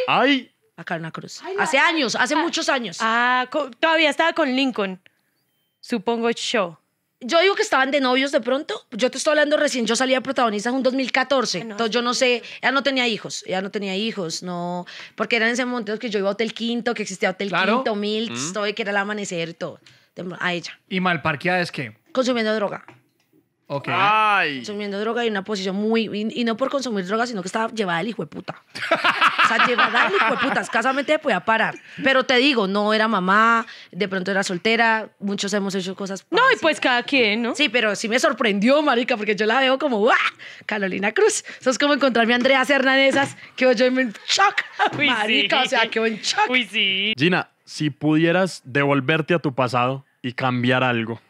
Ay, A Carolina Cruz. hace años, hace ah. muchos años. Ah, todavía estaba con Lincoln. Supongo yo yo digo que estaban de novios de pronto. Yo te estoy hablando recién, yo salía protagonista en un 2014. entonces yo no sé, Ya no tenía hijos, Ya no tenía hijos, no. Porque eran en ese momento que yo iba a Hotel Quinto, que existía Hotel Quinto, mil, mm. que era el amanecer y todo. A ella. ¿Y malparqueada es qué? Consumiendo droga. Ok. Consumiendo droga y una posición muy. Y, no por consumir droga, sino que estaba llevada el hijo de puta. o sea, llevada al hijo de puta. Escasamente podía parar. Pero te digo, no era mamá, de pronto era soltera, muchos hemos hecho cosas. No, y pues cada quien, ¿no? Sí, pero sí me sorprendió, marica, porque yo la veo como, "Wow, Carolina Cruz. Eso es como encontrarme a Andrea Hernándezas, que yo en shock. marica, o sea, quedó en shock. Uy, Gina, si pudieras devolverte a tu pasado y cambiar algo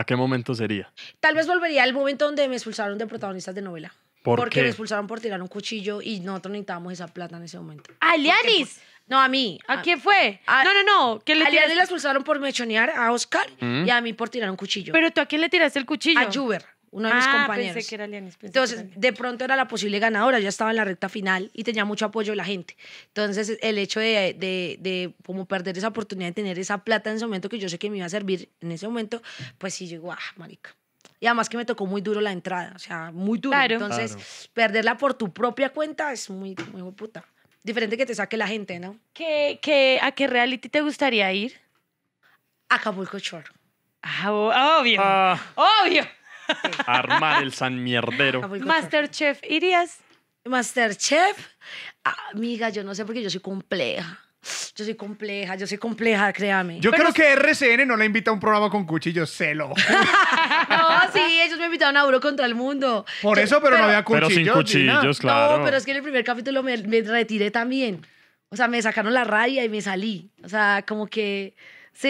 ¿A qué momento sería? Tal vez volvería al momento donde me expulsaron de protagonistas de novela. porque me expulsaron por tirar un cuchillo y nosotros necesitábamos esa plata en ese momento. ¡A Lianis! No, a mí. ¿A, quién fue? no, no, no. le a Alianis la expulsaron por mechonear a Oscar y mm. a mí por tirar un cuchillo. ¿Pero tú a quién le tiraste el cuchillo? A Juber una de mis ah, compañeros. Entonces, de pronto era la posible ganadora, ya estaba en la recta final y tenía mucho apoyo de la gente. Entonces, el hecho de, de, como perder esa oportunidad de tener esa plata en ese momento que yo sé que me iba a servir en ese momento, pues sí, llegó ah, marica. Y además que me tocó muy duro la entrada, o sea, muy duro. Entonces, perderla por tu propia cuenta es muy, muy puta. Diferente que te saque la gente, ¿no? ¿Qué, qué, a qué reality te gustaría ir? Acapulco Shore. Ah, obvio. Ah. Obvio. Armar el San Mierdero. Ah, Masterchef, ¿irías? Masterchef, ah, amiga, yo no sé porque yo soy compleja. Yo soy compleja, yo soy compleja, créame. Yo creo que RCN no la invita a un programa con cuchillos, celo. no, sí, ellos me invitaron a duro contra el mundo. Por eso, pero, no había Pero sin cuchillos, claro. No, pero es que en el primer capítulo me, retiré también. O sea, me sacaron la raya y me salí. O sea, como que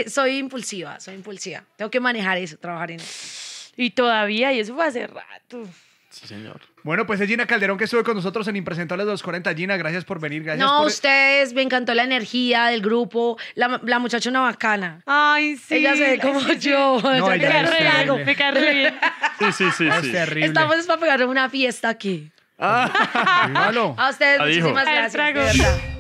soy impulsiva, soy impulsiva. Tengo que manejar eso, trabajar en eso. Y todavía, y eso fue hace rato. Sí, señor. Bueno, pues es Gina Calderón que estuvo con nosotros en Impresentables 240. Gina, gracias por venir. Gracias no, ustedes, me encantó la energía del grupo. La, la muchacha una bacana. Ay, sí. Ella se ve como yo. me No, me cae bien Sí, sí, sí. Estamos para pegar una fiesta aquí. Ah. A ustedes, muchísimas gracias.